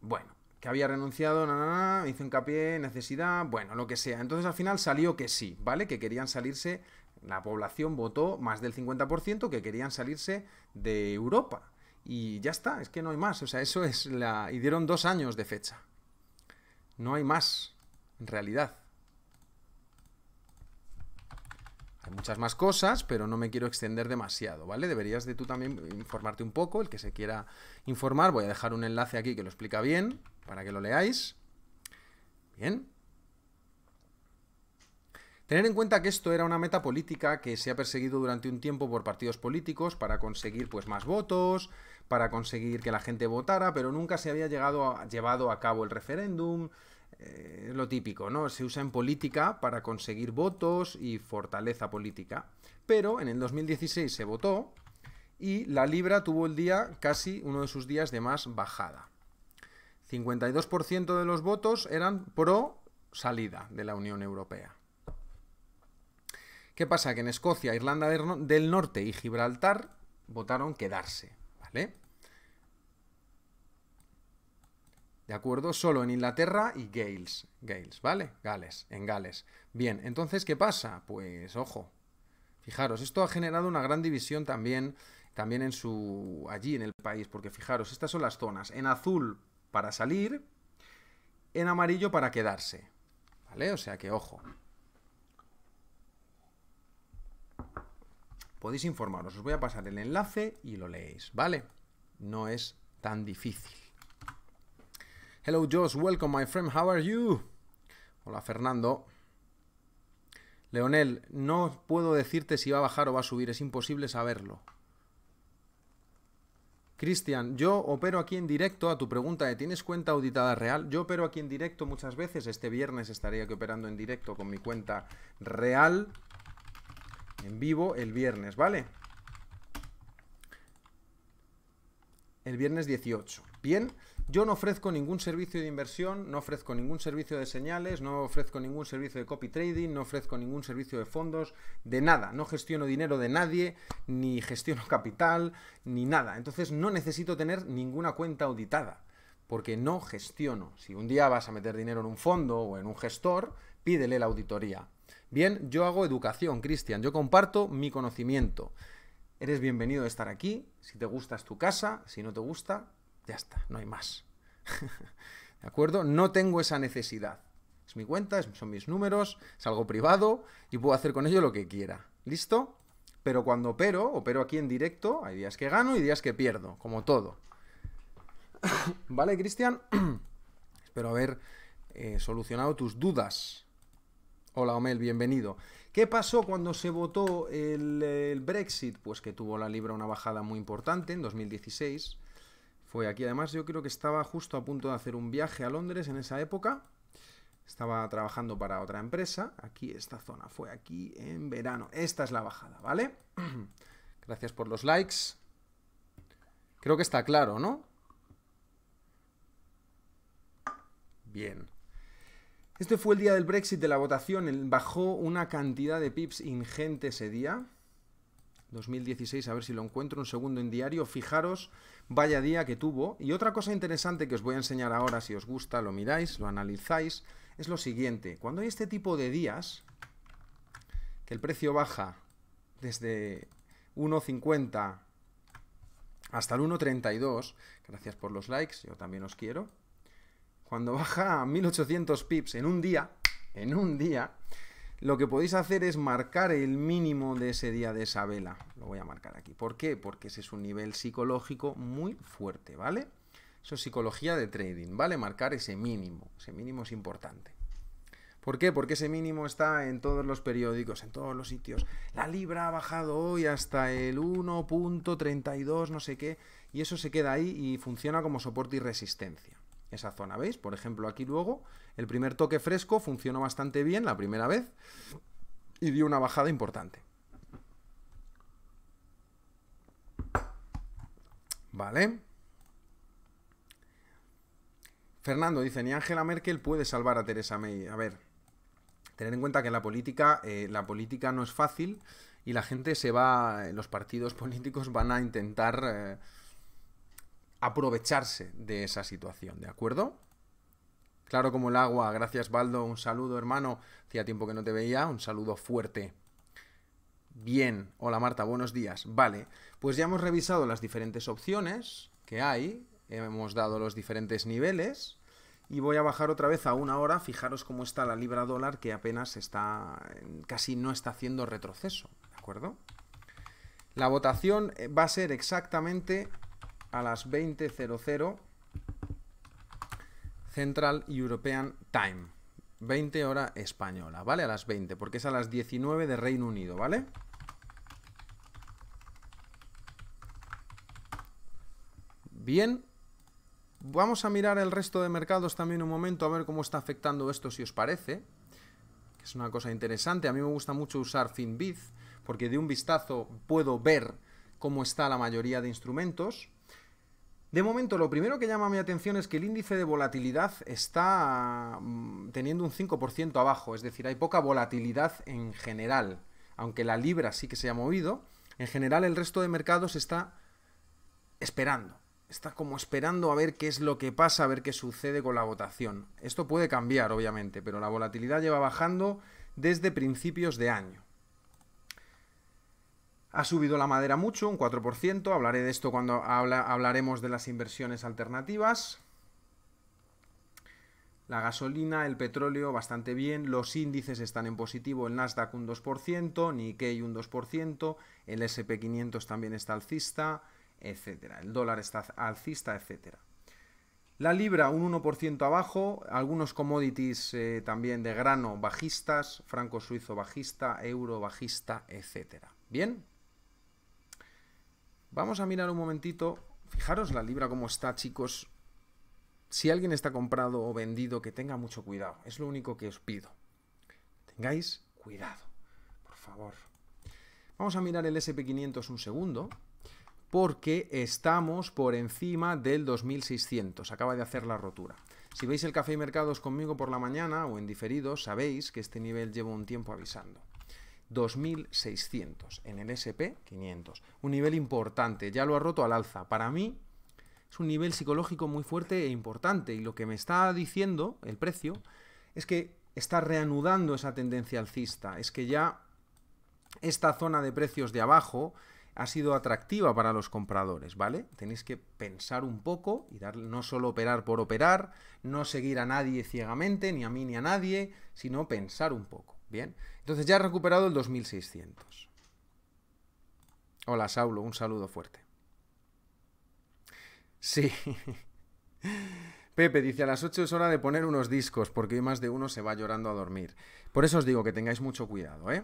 bueno, que había renunciado, nada, hizo hincapié, necesidad, bueno, lo que sea. Entonces al final salió que sí, ¿vale? Que querían salirse la población votó más del 50% que querían salirse de Europa. Y ya está, es que no hay más. O sea, eso es la... Y dieron dos años de fecha. No hay más, en realidad. Hay muchas más cosas, pero no me quiero extender demasiado, ¿vale? Deberías de tú también informarte un poco, el que se quiera informar. Voy a dejar un enlace aquí que lo explica bien, para que lo leáis. Bien, Tener en cuenta que esto era una meta política que se ha perseguido durante un tiempo por partidos políticos para conseguir pues más votos, para conseguir que la gente votara, pero nunca se había llegado a, llevado a cabo el referéndum. Eh, lo típico, ¿no? Se usa en política para conseguir votos y fortaleza política. Pero en el 2016 se votó y la libra tuvo el día casi uno de sus días de más bajada. 52% de los votos eran pro salida de la Unión Europea. ¿Qué pasa? Que en Escocia, Irlanda del Norte y Gibraltar votaron quedarse, ¿vale? ¿De acuerdo? Solo en Inglaterra y Gales, Gales, ¿vale? Gales, en Gales. Bien, entonces, ¿qué pasa? Pues, ojo, fijaros, esto ha generado una gran división también, también en su, allí en el país, porque fijaros, estas son las zonas, en azul para salir, en amarillo para quedarse, ¿vale? O sea que, ojo, podéis informaros. Os voy a pasar el enlace y lo leéis, ¿vale? No es tan difícil. Hello Josh, welcome my friend, how are you? Hola Fernando. Leonel, no puedo decirte si va a bajar o va a subir, es imposible saberlo. Cristian, yo opero aquí en directo a tu pregunta de ¿tienes cuenta auditada real? Yo opero aquí en directo muchas veces, este viernes estaría aquí operando en directo con mi cuenta real en vivo el viernes, ¿vale? El viernes 18. Bien, yo no ofrezco ningún servicio de inversión, no ofrezco ningún servicio de señales, no ofrezco ningún servicio de copy trading, no ofrezco ningún servicio de fondos, de nada. No gestiono dinero de nadie, ni gestiono [laughs] capital, ni nada. Entonces no necesito tener ninguna cuenta auditada porque no gestiono. Si un día vas a meter dinero en un fondo o en un gestor, pídele la auditoría. Bien, yo hago educación, Cristian, yo comparto mi conocimiento. Eres bienvenido a estar aquí, si te gusta es tu casa, si no te gusta, ya está, no hay más. [laughs] ¿De acuerdo? No tengo esa necesidad. Es mi cuenta, son mis números, es algo privado y puedo hacer con ello lo que quiera. ¿Listo? Pero cuando opero, opero aquí en directo, hay días que gano y días que pierdo, como todo. [coughs] ¿Vale, Cristian? [coughs] Espero haber eh, solucionado tus dudas. Hola, Omel, bienvenido. ¿Qué pasó cuando se votó el, Brexit? Pues que tuvo la libra una bajada muy importante en 2016. Fue aquí, además, yo creo que estaba justo a punto de hacer un viaje a Londres en esa época. Estaba trabajando para otra empresa. Aquí, esta zona, fue aquí en verano. Esta es la bajada, ¿vale? [clears throat] Gracias por los likes. Creo que está claro, ¿no? Bien. Este fue el día del Brexit, de la votación. Bajó una cantidad de pips ingente ese día. 2016, a ver si lo encuentro, un segundo en diario. Fijaros, vaya día que tuvo. Y otra cosa interesante que os voy a enseñar ahora, si os gusta, lo miráis, lo analizáis, es lo siguiente. Cuando hay este tipo de días, que el precio baja desde 1.50 hasta el 1.32, gracias por los likes, yo también os quiero cuando baja a 1800 pips en un día, en un día, lo que podéis hacer es marcar el mínimo de ese día de esa vela. Lo voy a marcar aquí. ¿Por qué? Porque ese es un nivel psicológico muy fuerte, ¿vale? Eso es psicología de trading, ¿vale? Marcar ese mínimo. Ese mínimo es importante. ¿Por qué? Porque ese mínimo está en todos los periódicos, en todos los sitios. La libra ha bajado hoy hasta el 1.32, no sé qué, y eso se queda ahí y funciona como soporte y resistencia esa zona, ¿veis? Por ejemplo, aquí luego, el primer toque fresco funcionó bastante bien la primera vez y dio una bajada importante. Vale. Fernando dice, ni Angela Merkel puede salvar a Teresa May. A ver, tener en cuenta que la política, eh, la política no es fácil y la gente se va, los partidos [laughs] políticos van a intentar... Eh, aprovecharse de esa situación, ¿de acuerdo? Claro como el agua, gracias Baldo, un saludo hermano, hacía tiempo que no te veía, un saludo fuerte. Bien, hola Marta, buenos días. Vale, pues ya hemos revisado las diferentes opciones que hay, hemos dado los diferentes niveles y voy a bajar otra vez a una hora, fijaros cómo está la libra dólar que apenas está, casi no está haciendo retroceso, ¿de acuerdo? La votación eh, va a ser exactamente a las 20.00 Central European Time. 20 hora española, ¿vale? A las 20, porque es a las 19 de Reino Unido, ¿vale? Bien. Vamos a mirar el resto de mercados también un momento, a ver cómo está afectando esto, si os parece. Es una cosa interesante. A mí me gusta mucho usar FinBiz, porque de un vistazo puedo ver cómo está la mayoría de instrumentos. De momento, lo primero que llama mi atención es que el índice de volatilidad está mm, teniendo un 5% abajo, es decir, hay poca volatilidad en general, aunque la libra sí que se ha movido, en general el resto de mercados está esperando, está como esperando a ver qué es lo que pasa, a ver qué sucede con la votación. Esto puede cambiar, obviamente, pero la volatilidad lleva bajando desde principios de año. Ha subido la madera mucho, un 4%. Hablaré de esto cuando hablaremos de las inversiones alternativas. La gasolina, el petróleo, bastante bien. Los índices están en positivo. El Nasdaq un 2%, Nikkei un 2%, el SP500 también está alcista, etcétera. El dólar está alcista, etcétera. La libra un 1% abajo, algunos commodities eh, también de grano bajistas, franco suizo bajista, euro bajista, etcétera. Bien, Vamos a mirar un momentito. Fijaros la libra como está, chicos. Si alguien está comprado o vendido, que tenga mucho cuidado. Es lo único que os pido. Tengáis cuidado, por favor. Vamos a mirar el SP500 un segundo, porque estamos por encima del 2600. Acaba de hacer la rotura. Si veis el café y mercados conmigo por la mañana o en diferido, sabéis que este nivel llevo un tiempo avisando. 2600 en el SP 500. Un nivel importante, ya lo ha roto al alza. Para mí es un nivel psicológico muy fuerte e importante y lo que me está diciendo el precio es que está reanudando esa tendencia alcista, es que ya esta zona de precios de abajo ha sido atractiva para los compradores, ¿vale? Tenéis que pensar un poco y dar, no solo operar por operar, no seguir a nadie ciegamente, ni a mí ni a nadie, sino pensar un poco. Bien, entonces ya ha recuperado el 2600. Hola, Saulo, un saludo fuerte. Sí. [laughs] Pepe dice, a las 8 es hora de poner unos discos, porque hoy más de uno se va llorando a dormir. Por eso os digo que tengáis mucho cuidado, ¿eh?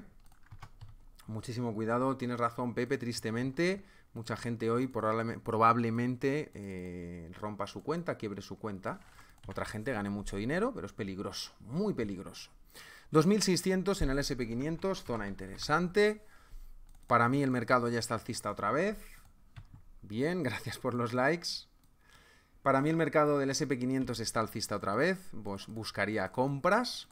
Muchísimo cuidado, tienes razón Pepe, tristemente, mucha gente hoy probablemente eh, rompa su cuenta, quiebre su cuenta. Otra gente gane mucho dinero, pero es peligroso, muy peligroso. 2600 en el SP500, zona interesante. Para mí el mercado ya está alcista otra vez. Bien, [laughs] gracias por los likes. Para mí el mercado del SP500 está alcista otra vez, pues buscaría compras.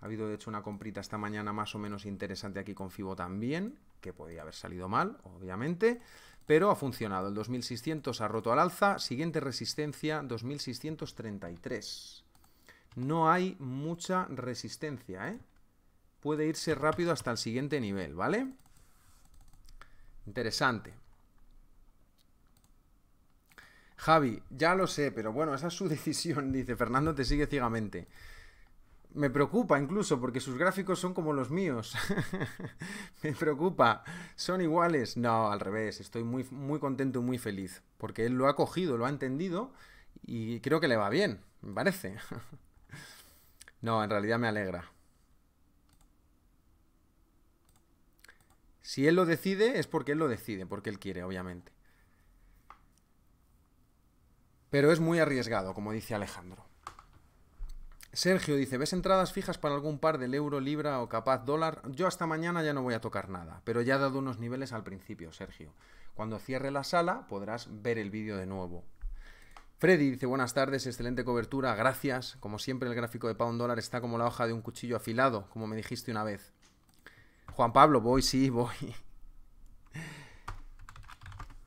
Ha habido de hecho una comprita esta mañana más o menos interesante aquí con Fibo también, que podía haber salido mal, obviamente, pero ha funcionado. El 2600 ha roto al alza, siguiente resistencia 2633 no hay mucha resistencia, ¿eh? Puede irse rápido hasta el siguiente nivel, ¿vale? Interesante. Javi, ya lo sé, pero bueno, esa es su [laughs] decisión, dice Fernando, te sigue ciegamente. Me preocupa incluso porque sus gráficos son como los míos. [laughs] Me preocupa, son iguales. No, al revés, estoy muy, muy contento y muy feliz porque él lo ha cogido, lo ha entendido y creo que le va bien, me parece. [laughs] No, en realidad me alegra. Si él lo decide, es porque él lo decide, porque él quiere, obviamente. Pero es muy arriesgado, como dice Alejandro. Sergio dice, ¿ves entradas fijas para algún par del euro, libra o capaz dólar? Yo hasta mañana ya no voy a tocar nada, pero ya he dado unos niveles al principio, Sergio. Cuando cierre la sala podrás ver el vídeo de nuevo. Freddy dice buenas tardes, excelente cobertura, gracias. Como siempre el gráfico de pound dólar está como la hoja de un cuchillo afilado, como me dijiste una vez. Juan Pablo, voy, sí, voy.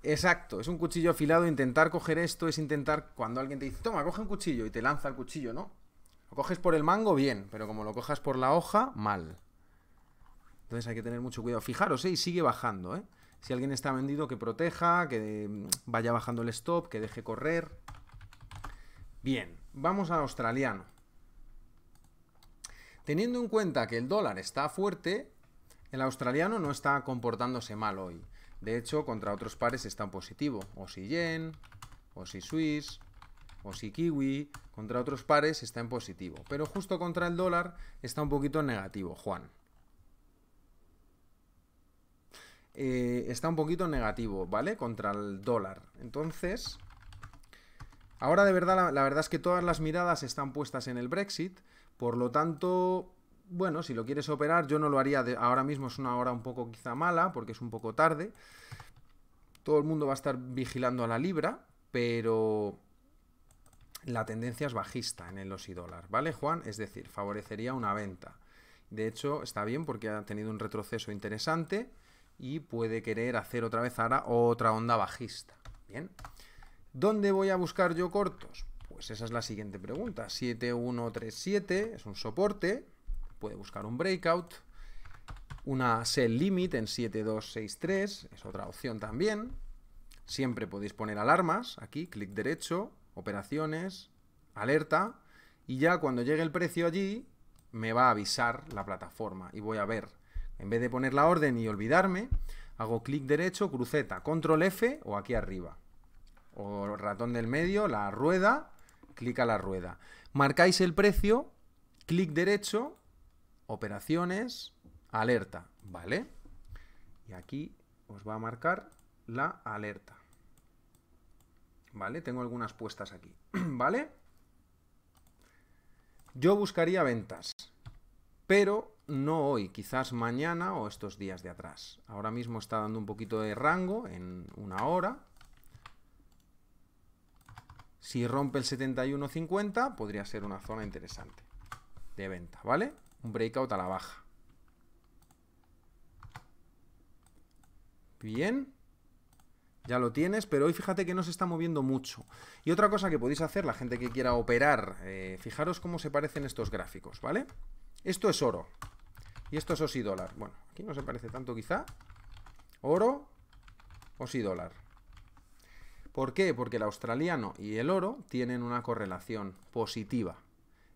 Exacto, es un cuchillo afilado, intentar coger esto es intentar cuando alguien te dice, toma, coge un cuchillo y te lanza el cuchillo, ¿no? Lo coges por el mango, bien, pero como lo cojas por la hoja, mal. Entonces hay que tener mucho cuidado. Fijaros, ¿eh? y sigue bajando, ¿eh? Si alguien está vendido, que proteja, que mm, vaya bajando el stop, que deje correr. Bien, vamos al australiano. Teniendo en cuenta que el dólar está fuerte, el australiano no está comportándose mal hoy. De hecho, contra otros pares está en positivo. O si yen, o si swiss, o si kiwi, contra otros pares está en positivo. Pero justo contra el dólar está un poquito negativo, Juan. Eh, está un poquito negativo, ¿vale? Contra el dólar. Entonces, Ahora de verdad, la, verdad es que todas las miradas están puestas en el Brexit, por lo tanto, bueno, si lo quieres operar, yo no lo haría ahora mismo, es una hora un poco quizá mala, porque es un poco tarde. Todo el mundo va a estar vigilando a la libra, pero la tendencia es bajista en el OSI dólar, ¿vale, Juan? Es decir, favorecería una venta. De hecho, está bien porque ha tenido un retroceso interesante y puede querer hacer otra vez ahora otra onda bajista. Bien. ¿Dónde voy a buscar yo cortos? Pues esa es la siguiente pregunta. 7137 es un soporte, puede buscar un breakout, una sell limit en 7263 es otra opción también. Siempre podéis poner alarmas aquí, clic derecho, operaciones, alerta, y ya cuando llegue el precio allí, me va a avisar la plataforma y voy a ver. En vez de poner la orden y olvidarme, hago clic derecho, cruceta, control F o aquí arriba o ratón del medio, la rueda, clic a la rueda. Marcáis el precio, clic derecho, operaciones, alerta, ¿vale? Y aquí os va a marcar la alerta. ¿Vale? Tengo algunas puestas aquí, [clears throat] ¿vale? Yo buscaría ventas, pero no hoy, quizás mañana o estos días de atrás. Ahora mismo está dando un poquito de rango en una hora, si rompe el 71.50, podría ser una zona interesante de venta, ¿vale? Un breakout a la baja. Bien. Ya lo tienes, pero hoy fíjate que no se está moviendo mucho. Y otra cosa que podéis hacer, la gente que quiera operar, eh, fijaros cómo se parecen estos gráficos, ¿vale? Esto es oro. Y esto es dólar. Bueno, aquí no se parece tanto quizá. Oro, dólar. ¿Por qué? Porque el australiano y el oro tienen una correlación positiva.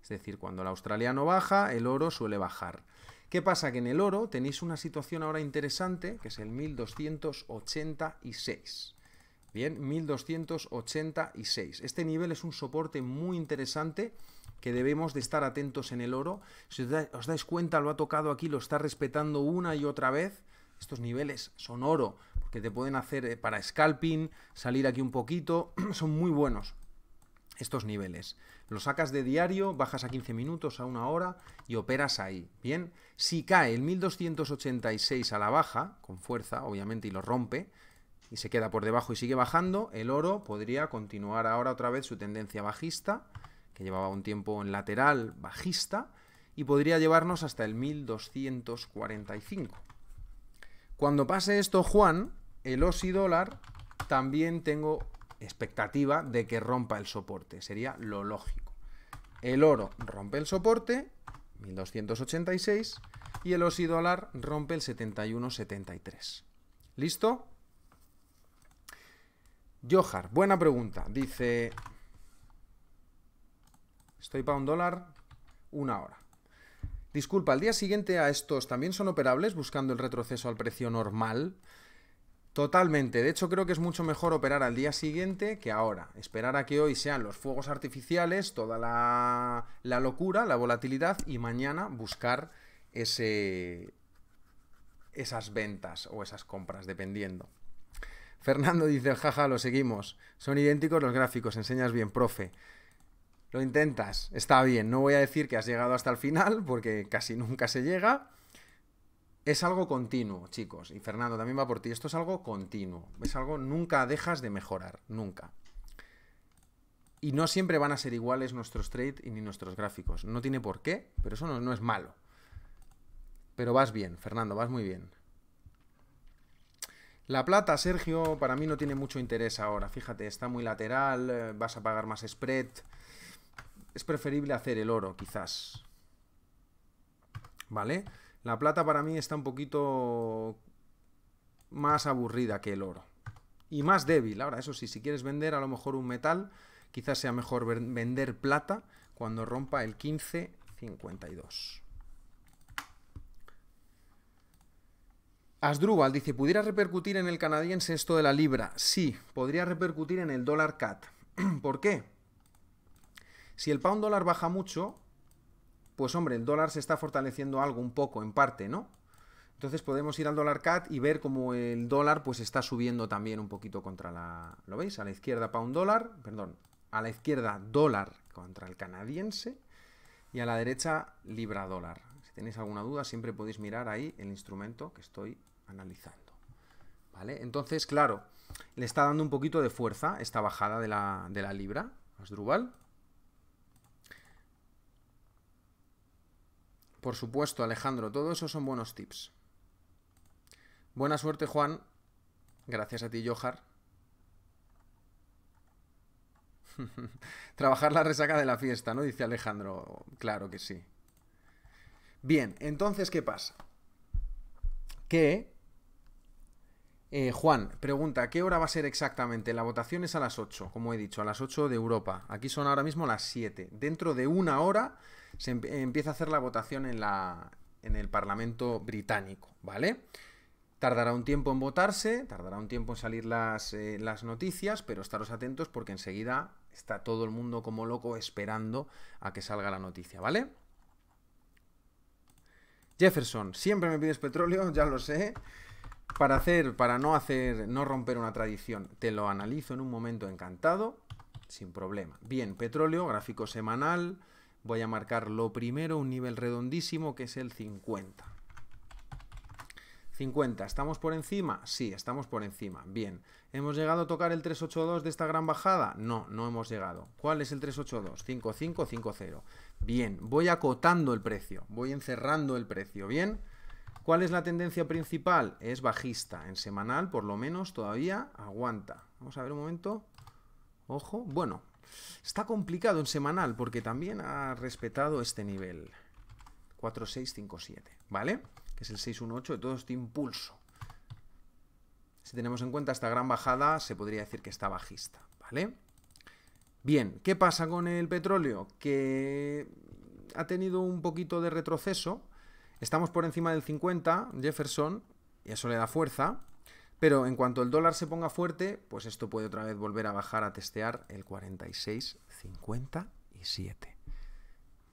Es decir, cuando el australiano baja, el oro suele bajar. ¿Qué pasa? Que en el oro tenéis una situación ahora interesante, que es el 1286. Bien, 1286. Este nivel es un soporte muy interesante que debemos de estar atentos en el oro. Si os dais cuenta, lo ha tocado aquí, lo está respetando una y otra vez. Estos niveles son oro que te pueden hacer eh, para scalping, salir aquí un poquito, [clears throat] son muy buenos estos niveles. Lo sacas de diario, bajas a 15 minutos, a una hora y operas ahí. Bien, si cae el 1286 a la baja, con fuerza, obviamente, y lo rompe, y se queda por debajo y sigue bajando, el oro podría continuar ahora otra vez su tendencia bajista, que llevaba un tiempo en lateral bajista, y podría llevarnos hasta el 1245. Cuando pase esto, Juan, el OSI dólar, también tengo expectativa de que rompa el soporte. Sería lo lógico. El oro rompe el soporte, 1286, y el OSI dólar rompe el 71,73. ¿Listo? Johar, buena pregunta. Dice, estoy para un dólar una hora. Disculpa, al día siguiente a estos también son operables buscando el retroceso al precio normal. Totalmente. De hecho, creo que es mucho mejor operar al día siguiente que ahora. Esperar a que hoy sean los fuegos artificiales, toda la, locura, la volatilidad y mañana buscar ese, esas ventas o esas compras, dependiendo. Fernando dice, jaja, lo seguimos. Son idénticos los gráficos, enseñas bien, profe. Lo intentas, está bien. No voy a decir que has llegado hasta el final porque casi nunca se llega es algo continuo, chicos. Y Fernando, también va por ti. Esto es algo continuo. Es algo nunca dejas de mejorar. Nunca. Y no siempre van a ser iguales nuestros trades y ni nuestros gráficos. No tiene por qué, pero eso no, no, es malo. Pero vas bien, Fernando, vas muy bien. La plata, Sergio, para mí no tiene mucho interés ahora. Fíjate, está muy lateral, eh, vas a pagar más spread. Es preferible hacer el oro, quizás. ¿Vale? La plata para mí está un poquito más aburrida que el oro. Y más débil. Ahora, eso sí, si quieres vender a lo mejor un metal, quizás sea mejor vender plata cuando rompa el 1552. Asdrúbal dice, ¿pudiera repercutir en el canadiense esto de la libra? Sí, podría repercutir en el dólar CAT. [clears throat] ¿Por qué? Si el pound dólar baja mucho, pues hombre, el dólar se está fortaleciendo algo, un poco, en parte, ¿no? Entonces podemos ir al dólar CAT y ver cómo el dólar pues está subiendo también un poquito contra la... ¿Lo veis? A la izquierda pound dólar, perdón, a la izquierda dólar contra el canadiense y a la derecha libra dólar. Si tenéis alguna duda siempre podéis mirar ahí el instrumento que estoy analizando. ¿Vale? Entonces, claro, le está dando un poquito de fuerza esta bajada de la, de la libra, Por supuesto, Alejandro, todo eso son buenos tips. Buena suerte, Juan. Gracias a ti, Johar. [laughs] Trabajar la resaca de la fiesta, ¿no? Dice Alejandro. Claro que sí. Bien, entonces, ¿qué pasa? Que eh, Juan pregunta, ¿qué hora va a ser exactamente? La votación es a las 8, como he dicho, a las 8 de Europa. Aquí son ahora mismo las 7. Dentro de una hora se empieza a hacer la votación en, el Parlamento británico, ¿vale? Tardará un tiempo en votarse, tardará un tiempo en salir las, eh, las noticias, pero estaros atentos porque enseguida está todo el mundo como loco esperando a que salga la noticia, ¿vale? Jefferson, siempre me pides petróleo, [laughs] ya lo sé. Para hacer, para no hacer, no romper una tradición, te lo analizo en un momento encantado, sin problema. Bien, petróleo, gráfico semanal, voy a marcar lo primero, un nivel redondísimo que es el 50. 50, ¿estamos por encima? Sí, estamos por encima. Bien. ¿Hemos llegado a tocar el 382 de esta gran bajada? No, no hemos llegado. ¿Cuál es el 382? 5550. Bien, voy acotando el precio, voy encerrando el precio. Bien. ¿Cuál es la tendencia principal? Es bajista. En semanal, por lo menos, todavía aguanta. Vamos a ver un momento. Ojo. Bueno, Está complicado en semanal porque también ha respetado este nivel. 4657, ¿vale? Que es el 618 de todo este impulso. Si tenemos en cuenta esta gran bajada, se podría decir que está bajista, ¿vale? Bien, ¿qué pasa con el petróleo? Que ha tenido un poquito de retroceso. Estamos por encima del 50, Jefferson, y eso le da fuerza. Pero en cuanto el dólar se ponga fuerte, pues esto puede otra vez volver a bajar a testear el 46,57.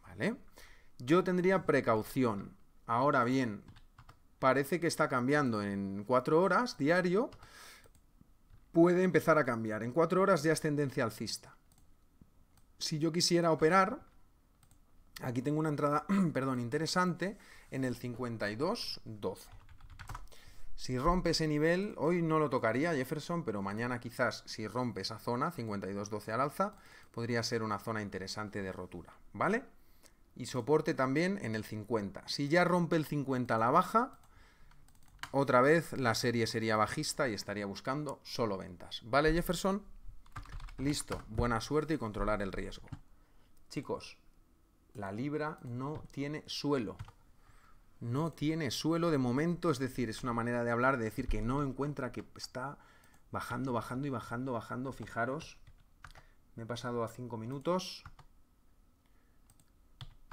¿Vale? Yo tendría precaución. Ahora bien, parece que está cambiando en 4 horas diario. Puede empezar a cambiar. En 4 horas ya es tendencia alcista. Si yo quisiera operar, aquí tengo una entrada, [clears throat] perdón, interesante en el 52.12. Si rompe ese nivel, hoy no lo tocaría Jefferson, pero mañana quizás si rompe esa zona, 52.12 al alza, podría ser una zona interesante de rotura, ¿vale? Y soporte también en el 50. Si ya rompe el 50 a la baja, otra vez la serie sería bajista y estaría buscando solo ventas. ¿Vale, Jefferson? Listo, buena suerte y controlar el riesgo. Chicos, la libra no tiene suelo no tiene suelo de momento, es decir, es una manera de hablar, de decir que no encuentra, que está bajando, bajando y bajando, bajando, fijaros, me he pasado a 5 minutos,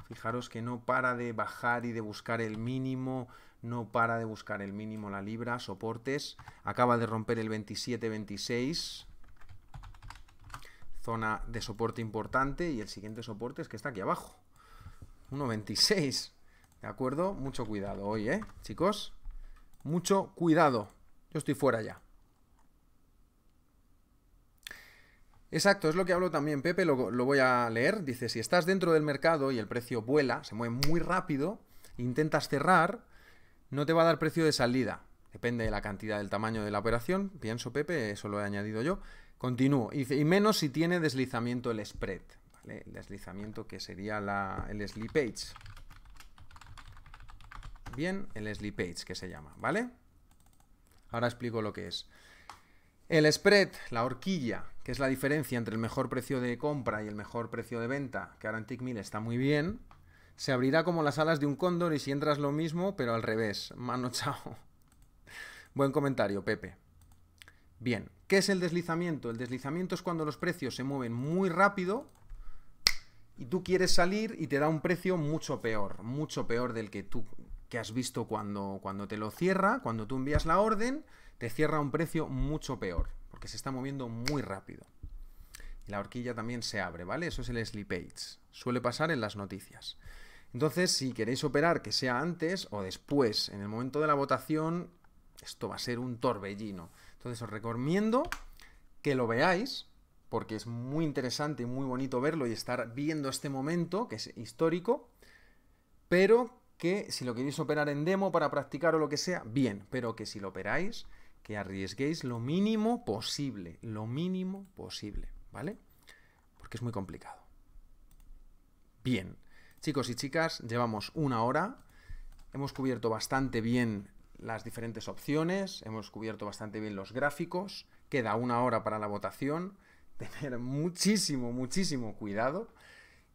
fijaros que no para de bajar y de buscar el mínimo, no para de buscar el mínimo la libra, soportes, acaba de romper el 27-26, zona de soporte importante y el siguiente soporte es que está aquí abajo, 1.26, ¿De acuerdo? Mucho cuidado hoy, ¿eh? Chicos, mucho cuidado. Yo estoy fuera ya. Exacto, es lo que hablo también, Pepe, lo, voy a leer. Dice, si estás dentro del mercado y el precio vuela, se mueve muy rápido, intentas cerrar, no te va a dar precio de salida. Depende de la cantidad del tamaño de la operación, pienso Pepe, eso lo he añadido yo. Continúo. Y, menos si tiene deslizamiento el spread, ¿vale? El deslizamiento que sería el slippage bien el sleep page, que se llama, ¿vale? Ahora explico lo que es. El spread, la horquilla, que es la diferencia entre el mejor precio de compra y el mejor precio de venta, que ahora en TickMill está muy bien, se abrirá como las alas de un cóndor y si entras lo mismo, pero al revés. [laughs] Mano chao. Buen comentario, Pepe. Bien, ¿qué es el deslizamiento? El deslizamiento es cuando los precios se mueven muy rápido y tú quieres salir y te da un precio mucho peor, mucho peor del que tú que has visto cuando, cuando te lo cierra, cuando tú envías la orden, te cierra un precio mucho peor, porque se está moviendo muy rápido. Y la horquilla también se abre, ¿vale? Eso es el slippage. Suele pasar en las noticias. Entonces, si queréis operar que sea antes o después, en el momento de la votación, esto va a ser un torbellino. Entonces os recomiendo que lo veáis, porque es muy interesante y muy bonito verlo y estar viendo este momento, que es histórico, pero que si lo queréis operar en demo para practicar o lo que sea, bien, pero que si lo operáis, que arriesguéis lo mínimo posible, lo mínimo posible, ¿vale? Porque es muy complicado. Bien, chicos y chicas, llevamos una hora, hemos cubierto bastante bien las diferentes opciones, hemos cubierto bastante bien los gráficos, queda una hora para la votación, [laughs] tener muchísimo, muchísimo cuidado.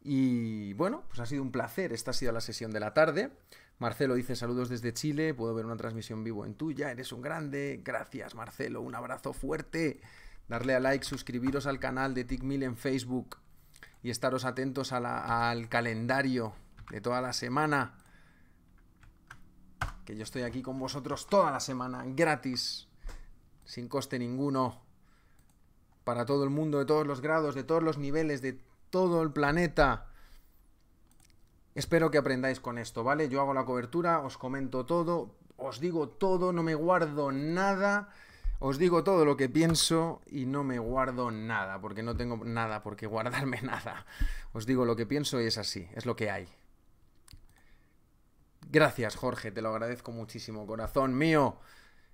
Y bueno, pues ha sido un placer. Esta ha sido la sesión de la tarde. Marcelo dice saludos desde Chile, puedo ver una transmisión vivo en tuya, eres un grande. Gracias Marcelo, un abrazo fuerte. Darle a like, suscribiros al canal de TICMIL en Facebook y estaros atentos al calendario de toda la semana. Que yo estoy aquí con vosotros toda la semana, gratis, sin coste ninguno, para todo el mundo, de todos los grados, de todos los niveles, de todo el planeta. Espero que aprendáis con esto, ¿vale? Yo hago la cobertura, os comento todo, os digo todo, no me guardo nada. Os digo todo lo que pienso y no me guardo nada, porque no tengo nada por qué guardarme [laughs] nada. Os digo lo que pienso y es así, es lo que hay. Gracias, Jorge, te lo agradezco muchísimo, corazón mío.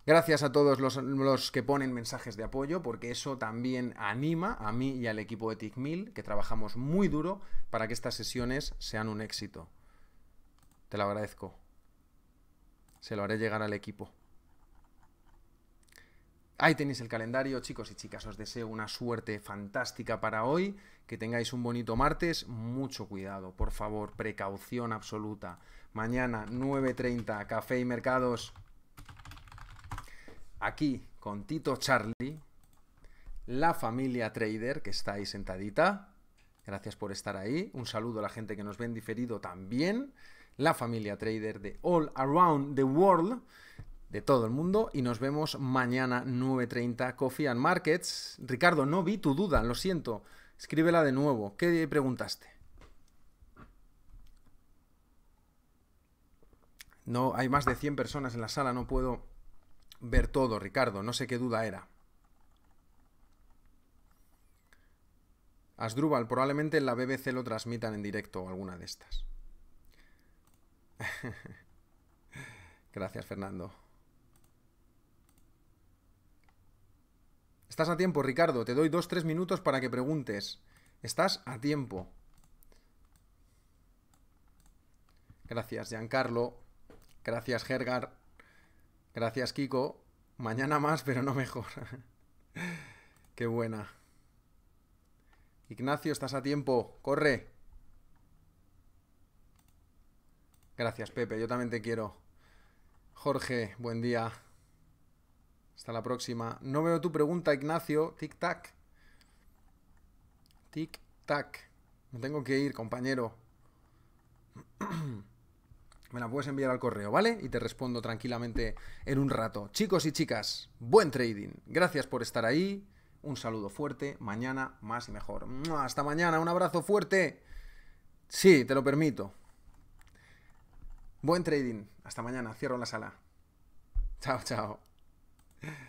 Gracias a todos los, que ponen mensajes de apoyo, porque eso también anima a mí y al equipo de TICMIL, que trabajamos muy duro para que estas sesiones sean un éxito. Te lo agradezco. Se lo haré llegar al equipo. Ahí tenéis el calendario, chicos y chicas. Os deseo una suerte fantástica para hoy. Que tengáis un bonito martes. Mucho cuidado, por favor. Precaución absoluta. Mañana, 9.30, Café y Mercados aquí con Tito Charlie, la familia trader que está ahí sentadita. Gracias por estar ahí. Un saludo a la gente que nos ve en diferido también. La familia trader de All Around the World, de todo el mundo. Y nos vemos mañana 9.30 Coffee and Markets. Ricardo, no vi tu duda, lo siento. Escríbela de nuevo. ¿Qué preguntaste? No, hay más de 100 personas en la sala, no puedo ver todo, Ricardo, no sé qué duda era. Asdrúbal, probablemente en la BBC lo transmitan en directo alguna de estas. [laughs] Gracias, Fernando. Estás a tiempo, Ricardo. Te doy dos, tres minutos para que preguntes. Estás a tiempo. Gracias, Giancarlo. Gracias, Gergar. Gracias, Kiko. Mañana más, pero no mejor. [laughs] Qué buena. Ignacio, estás a tiempo. Corre. Gracias, Pepe. Yo también te quiero. Jorge, buen día. Hasta la próxima. No veo tu pregunta, Ignacio. Tic-tac. Tic-tac. Me tengo que ir, compañero. [clears throat] me la puedes enviar al correo, ¿vale? Y te respondo tranquilamente en un rato. Chicos y chicas, buen trading. Gracias por estar ahí. Un saludo fuerte. Mañana más y mejor. Hasta mañana. Un abrazo fuerte. Sí, te lo permito. Buen trading. Hasta mañana. Cierro la sala. Chao, chao.